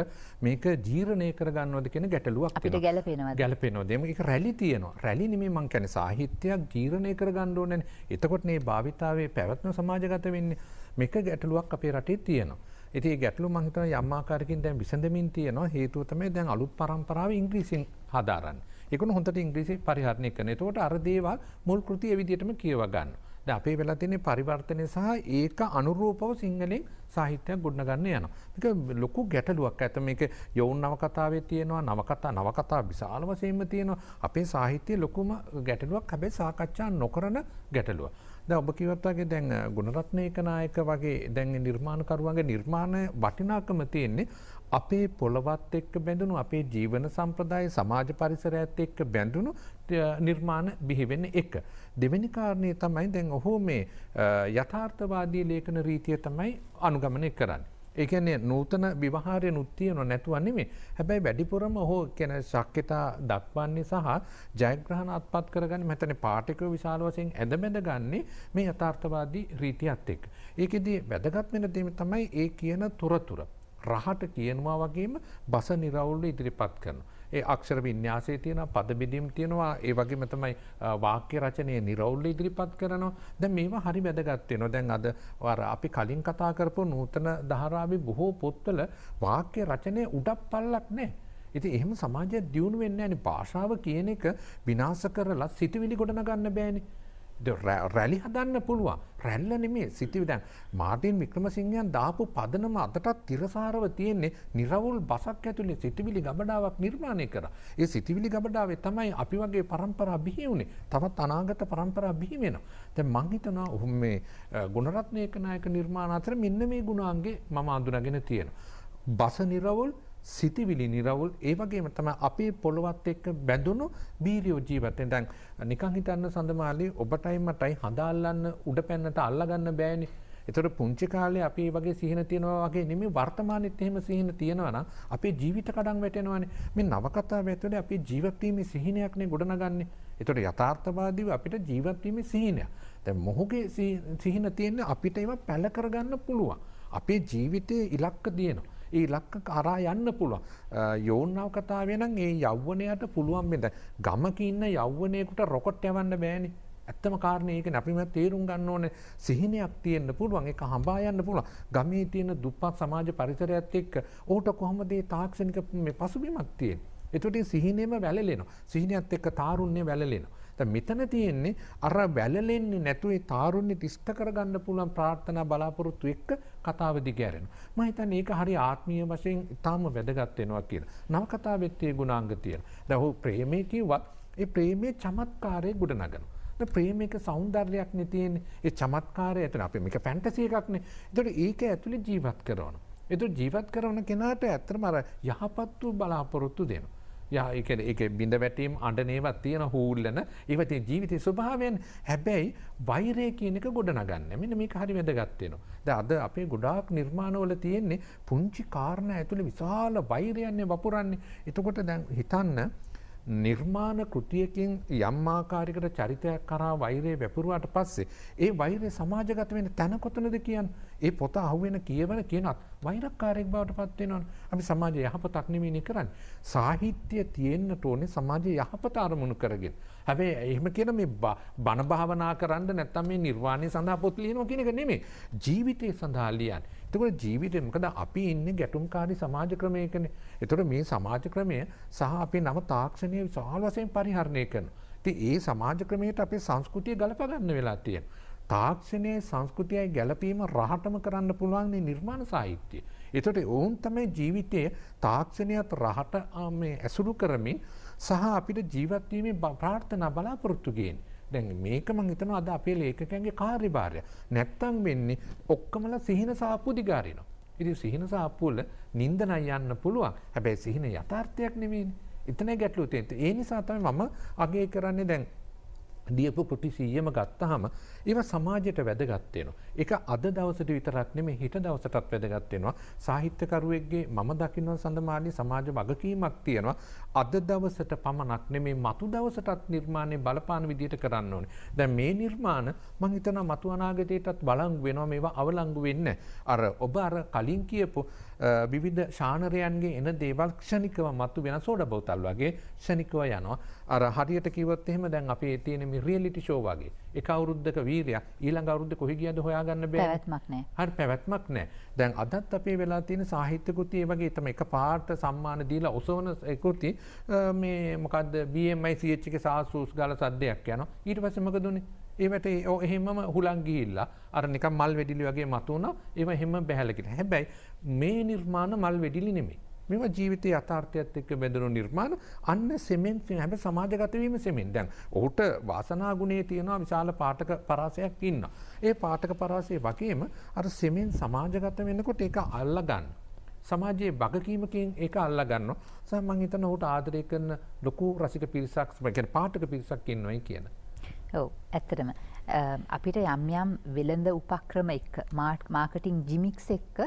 මේක ජීරණය කරගන්නවද කියෙන ගැටලුවක් අපිට ගැලපෙනවා ගැලපෙනවා දෙම එක රැලි තියනවා රැලි නිමේ මං කැන සාහිත්‍යයක් ජීරණය කරගණ්ඩෝනැන එතකොට මේ භාවිතාවේ පැවත්න සමාජගත වෙන්නේ මේක ගැටලුවක් අපේ රටේ තියෙනවා. ඇති ගැටලු මහිත යම්මාකාරකින් දැන් විසඳමින් තියනවා හේතුවතමයි දැන් අලුත් පරම්පරාව ඉංග්‍රීසින් හදාරන්න එකන හොඳට ඉංග්‍රීසි පරිහරණය කන තෝට අරදේවා මුල් කෘතිය විදිටම කියවගන්න. ද අපේ වෙලා තියන්නේ පරිවර්තනය සහ ඒක අනුරූපව සිංහලෙන් සාහිත්‍යයක් ගොඩනගන්න යන. එක ලොකු ගැටලුවක් ඇත මේක යොවුන් නවකතාවේ තියෙනවා නවකතා නවකතා විශාල වසයෙන්ම තියෙනවා අපේ සාහිත්‍යය ලොකුම ගැටලුවක් හැබැයි සාකච්ඡා නොකරන ගැටලුව. ද ඔබ කිවත්වගේ දැන් ගුණරත්නයක නායක වගේ දැන් නිර්මාණකරුවන්ගේ නිර්මාණ වටිනාකම තියෙන්නේ අපේ පොළවත් එක්ක බැඳුණු අපේ ජීවන සම්ප්‍රදාය සමාජ පරිසර ඇත් එක්ක බැඳුණු නිර්මාණ බිහිවෙන්න එක. දෙවැනි කාරණය තමයි දැන් ඔහෝ මේ යථාර්ථවාදී ලේඛන රීතිය තමයි අනුගමනය කරන්න. ඒකන්නේ නූතන විවහාරය නුත්තියන නැතුවන්නේ හැබැයි වැඩිපුරම හෝ කැන ශක්්‍යතා දක්වන්නේ සහ ජයග්‍රහණ අත්පත් කරගන්න මෙතන පාටික විශාල වසයෙන් ඇදමැද ගන්නේ මේ යථාර්ථවාදී රීතියත් එක්. ඒකෙදී වැදගත්වෙන දීම තමයි ඒ කියන තුරතුර. රහට කියනවා වගේම බස නිරවුල්ල ඉදිරිපත් කරනවා. ඒ අක්ෂර විඤ්‍යාසේ තියෙන පද බෙදීම් තියෙනවා ඒ වගේම තමයි වාක්‍ය රචනය නිරවුල්ල ඉදිරිපත් කරනවා දැ මේවා හරි වැදගත්වයෙනවා දැන් අද වර අපි කලින් කතා කරපු නූතන දහරාවි බොහෝ පොත්වල වාක්‍ය රචනය උඩක් පල්ලක් නෑ. ඉති එහෙම සමාජය දියුණු වෙන්න ඇනි භාෂාව කියන එක විනාස කරලා සිටිවිලි ගොඩන ගන්න බෑනේ රැලි හදන්න පුළුවන් රැල්ල නෙමේ සිතිවිදැන් මාර්ටින් වික්‍රමසිංහයන් දාපු පදනම අදටත් තිරසාරව තියෙන්නේ නිරවුල් බසක් ඇතුළේ සිටිවිලි ගබඩාවක් නිර්මාණය කර. ඒ සිටිවිලි ගබඩාවේ තමයි අපි වගේ පරම්පරා බිහිවුණේ තවත් අනාගත පරම්පරා බිහි වෙන. තැ මංහිතනා ඔහු මේ ගුණරත්නයකනායක නිර්මාණ අතර මෙන්න මේ ගුණාන්ගේ මම අඳුනගෙන තියෙන. බස නිරවුල් සිතිවිලි නිරවුල් ඒ වගේම තම අපේ පොළොවත් එක්ක බැඳුණු බීරියෝ ජීවතෙන් දැන් නිකං හිතන්න සඳමාලි ඔබටයි මටයි හදාල්ලන්න උඩ පැන්නට අල්ලගන්න බෑනි එතොට පුංචි කාලේ අපි වගේ සිහින තියෙනවා වගේ නෙමේ වර්තමානෙත් එහෙම සිහින තියෙනවා නම් අපේ ජීවිත කඩන් වැටෙනවානේ මේ නවකතාව ඇතුලේ අපේ ජීවත්වීමේ සිහිනයක්නේ ගොඩනගන්නේ එතොට යථාර්ථවාදීව අපිට ජීවත්වීමේ සිහිනයක් දැන් මොහුගේ සිහින තියෙන්නේ අපිට ඒවා පැල කරගන්න පුළුවන් අපේ ජීවිතයේ ඉලක්ක දිනනවා ඒ ලක්ක කරා යන්න පුළුව. යෝන්නාව කතාවෙනම් ඒ යව්වනයට පුළුවන් බෙද. ගමකින්න යව්වනයකුට රොකොට් යවන්න බෑනි. ඇත්තම කාරණයක නැපිම තේරුම් ගන්න ඕන සිහිනයක් තියෙන්න්න පුළුවන් එක හඹා යන්න පුළුව ගමේ තියෙන දුප්පත් සමාජ පරිසරයක්ත් එක්ක ඕට කොහොමදේ තාක්ෂණික පසුබිමක් තියෙන්. එතුට සිහිනයම වැලෙන සිහිනයක්ත් එක්ක තාරුන්නේ වැලෙනවා. දැන් මෙතන තියෙන්නේ අර වැළලෙන්නේ නැතුවේ තාරුණ්‍ය තිෂ්ඨ කරගන්න පුළුවන් ප්‍රාර්ථනා බලාපොරොත්තු එක්ක කතාව දිගහැරෙනවා. මම හිතන්නේ ඒක හරි ආත්මීය වශයෙන් ඊටාම වැදගත් වෙනවා කියලා. නව කතාවෙත් ඒ ගුණාංග තියෙනවා. දැන් ඔහු ප්‍රේමයේ කිව්වත් ඒ ප්‍රේමයේ චමත්කාරයේ ගොඩනගනවා. ප්‍රේමික සෞන්දර්යයක් නේ තියෙන්නේ. ඒ චමත්කාරය ඇතුළේ අපි මේක ෆැන්ටසි එකක් නේ. ඒතකොට ඒක ඇතුළේ ජීවත් කරනවා. ඒතකොට ජීවත් කරන කෙනාට ඇත්තම අර යහපත් වූ බලාපොරොත්තු දෙනවා. යාඒ එක බිඳ වැටීම් අඩනේවත් තියෙන හූල්ලන ඉවතින් ජීවිතය ස්වභාවයෙන් හැබැයි වෛරය කියනක ගොඩ නගන්න මෙන මේ හරි වැදගත්වයෙනවා. ද අද අපේ ගොඩාක් නිර්මාණවල තියෙන්නේ පුංචි කාරණ ඇතුළ විශාල වෛරයන්නේ වපුරන්නේ එතකොට දැන් හිතන්න නිර්මාණ කෘතියකින් යම් ආකාරයකට චරිතයක් කරා වෛරය වැපුරුවාට පස්සේ ඒ වෛරය සමාජගත වෙන තැන කොතනද කියන් ඒ පොත අහුවෙන කියවන කියනත් වෛරක්කාරයෙක් බවට පත් වෙනවනේ අපි සමාජය යහපතක් නෙමෙයිනේ කරන්නේ සාහිත්‍ය තියෙන්න ඕනේ සමාජය යහපත අරමුණු කරගෙන හැබැයි එහෙම කියන මේ බණ භාවනා කරන්න නැත්නම් මේ නිර්වාණය සඳහා පොත් ලියනවා කියන එක නෙමෙයි ජීවිතය සඳහා ලියන්නේ එතකොට ජීවිතය මොකද අපි ඉන්න ගැටුම්කාරී සමාජ ක්‍රමයකන. එතොට මේ සමාජ ක්‍රමය සහ අපි නම තාක්ෂණය විශාල් වසයෙන් පරිහරණය කරන. ති ඒ සමාජ ක්‍රමයට අපේ සංස්කෘතිය ගලපගන්න වෙලා තිය. තාක්ෂණය සංස්කෘතියයි ගැලපීම රහටම කරන්න පුළුවන්න්නේ නිර්මාණ සාහිත්‍යය. එතොට ඔවුන් තමයි ජීවිතය තාක්ෂණයත් රහට ඇසුරු කරමින් සහ අපිට ජීවත්වීමේ ප්‍රාර්ථනා බලාපොරොත්තුගේෙන්. දැන් මේක මං හිතනවා අද අපේ ලේඛකයන්ගේ කාර්යභාරය. නැත්තම් වෙන්නේ ඔක්කොමලා සිහින සාප්පු දිගාරිනවා. ඉතින් සිහින සාප්පුවල නින්දනයි යන්න පුළුවන්. හැබැයි සිහින යථාර්ථයක් නෙමෙයිනේ. එතන ගැටලුව තියෙන. ඒ නිසා තමයි මම අගය කරන්නේ දැන් දියපු කුටි සීයම ගත්තහම ඒව සමාජයට වැදගත්වයෙනවා. එක අද දවසට විතරක්න මේ හිට දවසටත් වැදගත්වෙනවා සාහිත්‍යකරුවෙක්ගේ මම දකින්නව සඳමානය සමාජ වගකීමක් තියෙනවා අද දවසට පමණක් නෙමේ මතු දවසටත් නිර්මාණය බලපාන විදියට කරන්න ඕනේ. දැ මේ නිර්මාණ මංහිතන මතු අනාගතයටත් බලංග වෙනවා මේවා අවලංගු වෙන්න. අර ඔබ අර කලින් කියපු විවිධ ශානරයන්ගේ එන දේවක්ෂණිකව මත්තු වෙන සෝඩ බෞතල් වගේ ෂණිකව යනවා අර හරියට කිවත් එහෙම දැන් අපේ තියෙන රියලිටි ෂෝ වගේ එක අවුරුද්දක වීරයක් ඊළඟ අවුරුද්ද කොහි ගියද හොයාගන්න බෑ පැවැත්මක් නෑ හරි පැවැත්මක් නෑ දැන් අදත් අපේ වෙලා තියෙන සාහිත්‍ය කෘති ඒ වගේ තමයි එක පාට සම්මාන දීලා ඔසවන කෘති මේ මොකද්ද BMI CH එකේ සාසූස් ගාලා සද්දයක් යනවා ඊට පස්සේ මොකද උනේ ඒවට එහෙමම හුලන් ගිහිල්ලා අර නිකන් මල් වෙඩිලි වගේ මතුවුණා ඒව එහෙම බැහැලකිට හැබැයි මේ නිර්මාණ මල් වෙඩිලි නෙමෙයි මේවා ජීවිතයේ යථාර්ථයත් එක්ක බැඳුණු නිර්මාණ අන්න සෙමෙන්ති හැබැයි සමාජගත වීම සෙමෙන් දැන් ඔහුට වාසනා ගුණයේ තියෙනවා විශාල පාඨක පරාසයක් ඉන්නවා ඒ පාඨක පරාසයේ වගේම අර සෙමෙන් සමාජගත වෙනකොට ඒක අල්ලා ගන්න සමාජයේ වගකීමකින් ඒක අල්ලා ගන්නවා සම මං හිතන ඔහුට ආදරය කරන ලොකු රසික පිරිසක් කියන්නේ පාඨක පිරිසක් ඉන්නවයි කියන ඔව ඇත්තරම අපිට යම් යම් වෙළඳ උපක්‍රම එක් මාට් මාර්කටිං ජිමික්ස් එක්ක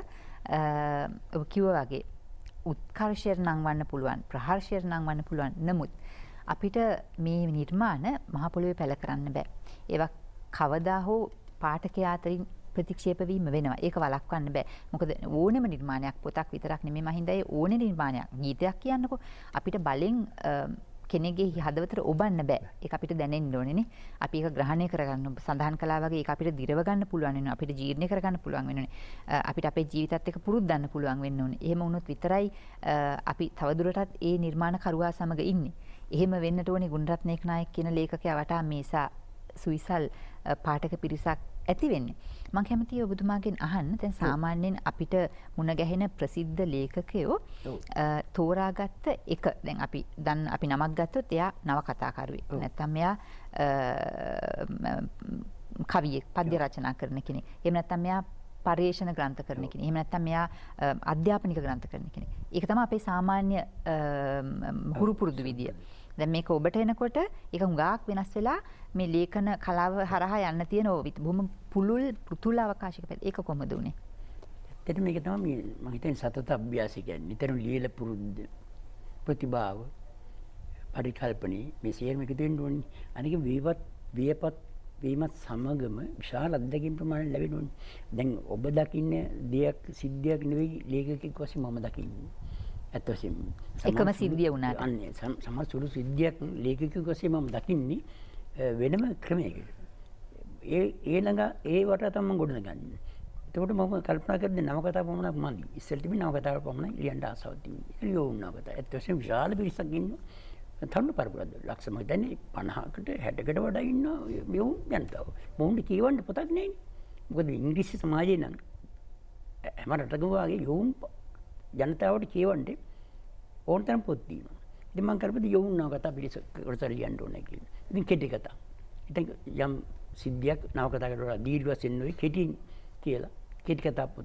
කිව වගේ උත්කර්ශයට නංවන්න පුළුවන් ප්‍රහර්ශයට නංවන්න පුළුවන් නමුත් අපිට මේ නිර්මාණ මහපොළුවේ පැළ කරන්න බෑ. ඒවක් කවදා හෝ පාටකයාතරින් ප්‍රතික්ෂේපවීම වෙනවා ඒක වලක්වන්න බෑ මොකද ඕනම නිර්මාණයක් පොතක් විතරක් නෙමේ මහින්දයි ඕන නිර්මාණයක් ගීතයක් කියන්නකො අපිට බලෙන් කෙනෙගේ හදවතට ඔබන්න බෑ එක අපිට දැනෙන් ඕනෙන අපි ග්‍රහණය කරගන්න සඳහන් කලාවගේ අපිට දිරවගන්න පුළුවන් අපිට ජීර්ණය කරගන්න පුළුවන් වෙන අපිට අපේ ජීවිතත් එක පුරුද්දන්න පුළුවන් වෙන්න ඕන එහෙම වුණොත් විතරයි අපි තවදුරටත් ඒ නිර්මාණකරුවා සමඟ ඉන්නේ එහෙම වෙන්නට ඕනි ගුණරත්නයක නායක කියන ලේඛකයා වටා මේසා සුයිසල් පාඨක පිරිසක් ඇති වෙන්නේ මං කැමතියි ඔබතුමාගෙන් අහන්න දැන් සාමාන්‍යයෙන් අපිට මුණ ගැහෙන ප්‍රසිද්ධ ලේඛකයෝ තෝරාගත්ත එක දැන් අපි දන් අපි නමක් ගත්තොත් එයා නවකතාකරුවෙක් නැත්නම් එයා කවියෙක් පද්‍ය රචනා කරන කෙනෙක්. එහෙම නැත්නම් එයා පර්යේෂණ ග්‍රන්ථ කරන කෙනෙක්. එහෙම නැත්නම් මෙයා අධ්‍යාපනික ග්‍රන්ථ කරන කෙනෙක්. ඒක තමයි අපේ සාමාන්‍ය හුරු පුරුදු විදිය. දැන් මේක ඔබට එනකොට ඒක හුඟක් වෙනස් වෙලා මේ ලේඛන කලාව හරහා යන්න තියෙන බොහොම පුළුල් පුතුල අවකාශයක ඒක කොහොමද උනේ? ඇත්තටම මේක තමයි මම හිතන්නේ සතත අභ්‍යාසය කියන්නේ. නිතරම ලියලා පුරුද්ද ප්‍රතිභාව පරිකල්පනී මේ සියල්ලම එකතු වෙන්න ඕනේ. අනික වේවත් වේපත් වීමත් සමගම විශාල අත්දැකීම් ප්‍රමාණයක් ලැබෙනවා. දැන් ඔබ දකින්න දෙයක් සිද්ධියක් නෙවෙයි ලේඛකෙක් වශයෙන් මම දකින්නේ. ඇත්ත වශයෙන් එකම සිද්ධිය වුණාට අන්න සමහර සුළු සිද්ධියක් ලේඛකයෙකු වශයෙන් මම දකින්නේ වෙනම ක්‍රමයකට. ඒ ඒ ළඟ ඒ වට තමයි ගොඩනගන්නේ. එතකොට මම කල්පනා කරන්නේ නවකතා පමණක් මදි. ඉස්සෙල්ලා තිබුණ නවකතාවල පමණයි ලියන්න ආසාව තිබුණේ. ලියවුණ නවකතා. ඇත්ත වශයෙන්ම විශාල පිරිසක් ඉන්නවා. තරුණ පරපුරක් ලක්ෂම හිතන්නේ 50කට 60කට වඩා ඉන්නවා මෙවුන් ජනතාව. මොවුන්ට කියවන්න පොතක් නැහැ. මොකද ඉංග්‍රීසි සමාජයේ නම් හැම රටකම වගේ යෝම් ජනතාවට කියවන්ට ඕන්තන පොත්දීම දෙමන් කරපද යොවුන්නාව කතා පිරිස කොටසර යන්න ඕන කියන ඉතින් කෙටි කතා ඉතින් යම් සිද්ධියක් නවකතාකට දීර්ඝ වශයෙන් කෙටින් කියලා කෙටි කතා පොත්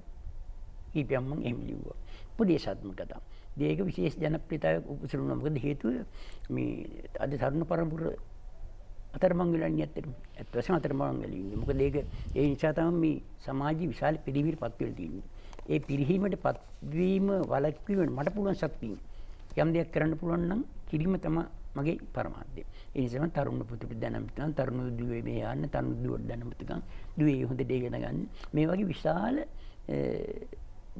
කීපයක් මම එහෙම ලිව්වා උපදේශාත්මක කතා මේක විශේෂ ජනප්‍රියතාවයක් උපසරුණා මොකද හේතුව මේ අද තරුණ පරම්පර අතරමං වෙලා ඉන්නේ ඇත්තටම ඇත්ත වශයෙන්ම අතරමං වෙලා ඉන්නේ මොකද ඒක ඒ නිසා තමයි මේ සමාජයේ විශාල පිළිවිරපත් වෙලා තියෙන්නේ ඒ පිරිහීමට පත්වීම වලක්වීමට මට පුළුවන් ශක්තිය. යම් දෙයක් කරන්න පුළුවන් නම් කිරීම තමයි මගේ පරමාධ්‍යය. ඒ නිසා මම තරුණ පුතුට දැනුම්තුන් තරුණ දුවේ මේ යන්න තරුණ දුවට දැනුම්තුකන් දුවේ හොඳ දේ ඉගෙන ගන්න. මේ වගේ විශාල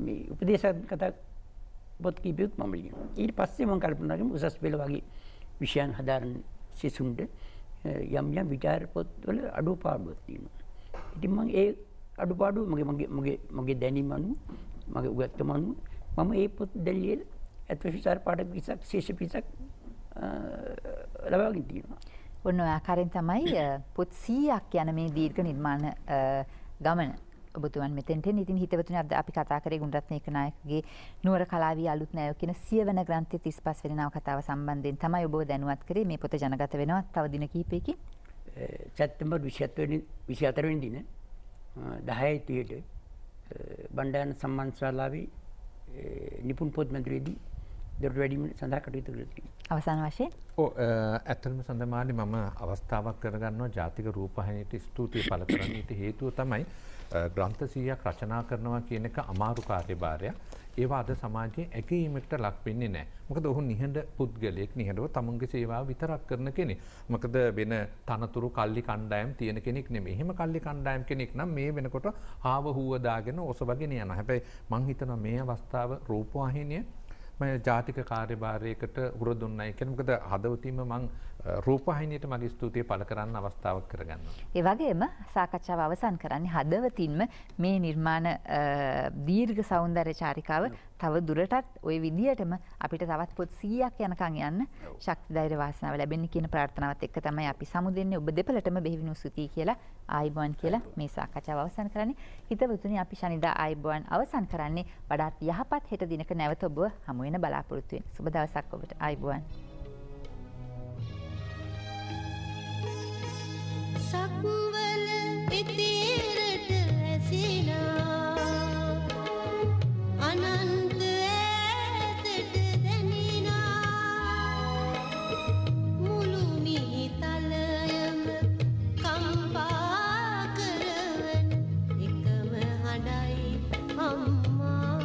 මේ උපදේශකතා පොත් කීපයක් මම ලියනවා. ඊට පස්සේ මම කල්පනා කරමු උසස් පෙළ වගේ විෂයන් හදාරන සිසුන්ට යම් යම් විචාර පොත්වල අඩුපාඩුවක් තියෙනවා. ඉතින් මම ඒ අඩුපාඩු මගේ මගේ මගේ මගේ දැනීම අනුව මගේ උගත්තම අනුව මම ඒ පොත් දැන් ලියලා ඇත්තටම විචාර පාඩක පිටසක් ශේෂ පිටසක් ලබාගෙන තියෙනවා. ඔන්න ඔය ආකාරයෙන් තමයි පොත් 100ක් යන මේ දීර්ඝ නිර්මාණ ගමන ඔබතුමන් මෙතෙන්ට ඉතින් හිතවතුනි අද අපි කතා කරේ ගුණරත්න ඒකනායකගේ නුවර කලාවිය අලුත් නෑයෝ කියන සියවන ග්‍රන්ථය 35 වෙනි නවකතාව සම්බන්ධයෙන් තමයි ඔබව දැනුවත් කරේ මේ පොත ජනගත වෙනවා තව දින කිහිපයකින් සැප්තැම්බර් 27 වෙනි 24 වෙනි දින දහයිතුයට බණ්ඩායන සම්මන්ශාලාවේ නිපුන් පොත් මැදුරේදී දොරට වැඩීම සඳහා කටයුතු කරති. අවසාන වශයෙන් ඕ ඇතනම සඳමානි මම අවස්ථාවක් කරගන්නවා ජාතික රූපහනයට ස්තුතියි පල කරන්නට හේතුව තමයි ග්‍රන්ථ සීයක් රචනා කරනවා කියන එක අමාරු කාර්ය භාරයක්. ඒවා අද සමාජයේ ඇකීමට ලක් වෙන්නේ නැහැ. මොකද ඔහු නිහඬ පුද්ගලයෙක් නිහඬව තමුන්ගේ සේවාව විතරක් කරන කෙනෙක්. මොකද වෙන තනතුරු කල්ලි කණ්ඩායම් තියෙන කෙනෙක් නෙමෙයි. එහෙම කල්ලි කණ්ඩායම් කෙනෙක් නම් මේ වෙනකොට ආව හුව දාගෙන ඔසවගෙන යනවා. හැබැයි මං හිතනවා මේ අවස්ථාව රූපවාහිනිය මම ජාතික කාර්යභාරයකට උර දුන්නයි කියන්නේ මොකද හදවතින්ම මං රූපහිනියට මගේ ස්තුතිය පල කරන්න අවස්ථාවක් කරගන්න. ඒවගේම සාකච්ඡාව අවසන් කරන්න හදවතින්ම මේ නිර්මාණ දීර්ග සෞන්දර චාරිකාව තව දුරටත් ඔය විදිහටම අපිට තවත් පොත් සීයක් යනකං යන්න ශක්තිදෛර වාසනාව ලැබෙන කියන ප්‍රාර්ථනාවත් එක්ක තමයි අපි සමුදෙන්නේ ඔබ දෙපලටම බෙහිවිනු සුතියි කියලා ආයිබුවන් කියලා මේ සාකච්ඡාව අවසන් කරන්නේ හිතවතුනි අපි ශනිදා ආයිබුවන් අවසන් කරන්නේ වඩාත් යහපත් හෙට දිනක නැවත ඔබ හමුවෙන බලාපොරොත්තු වෙන. සුබ දවසක් ඔබට ආයිබුවන්. සක්වල පිතිරට ඇසිනා අනන්ත ඇතට දැනිනා මුළු මිහිතලයම කම්පා කරවන එකම හඬයි අම්මා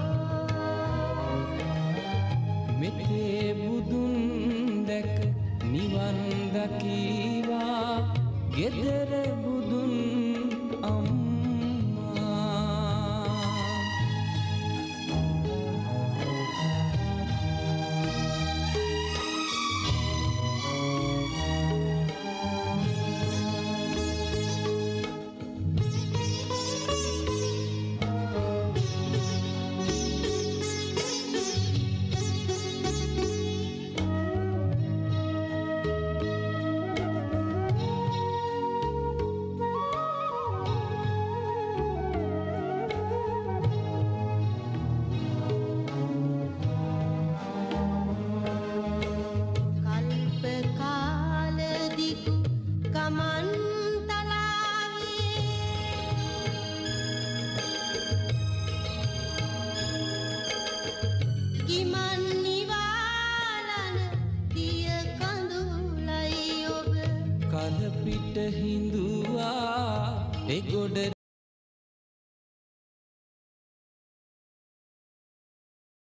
මෙතේ බුදුන් දැක නිවන් දකී ಗೆದರ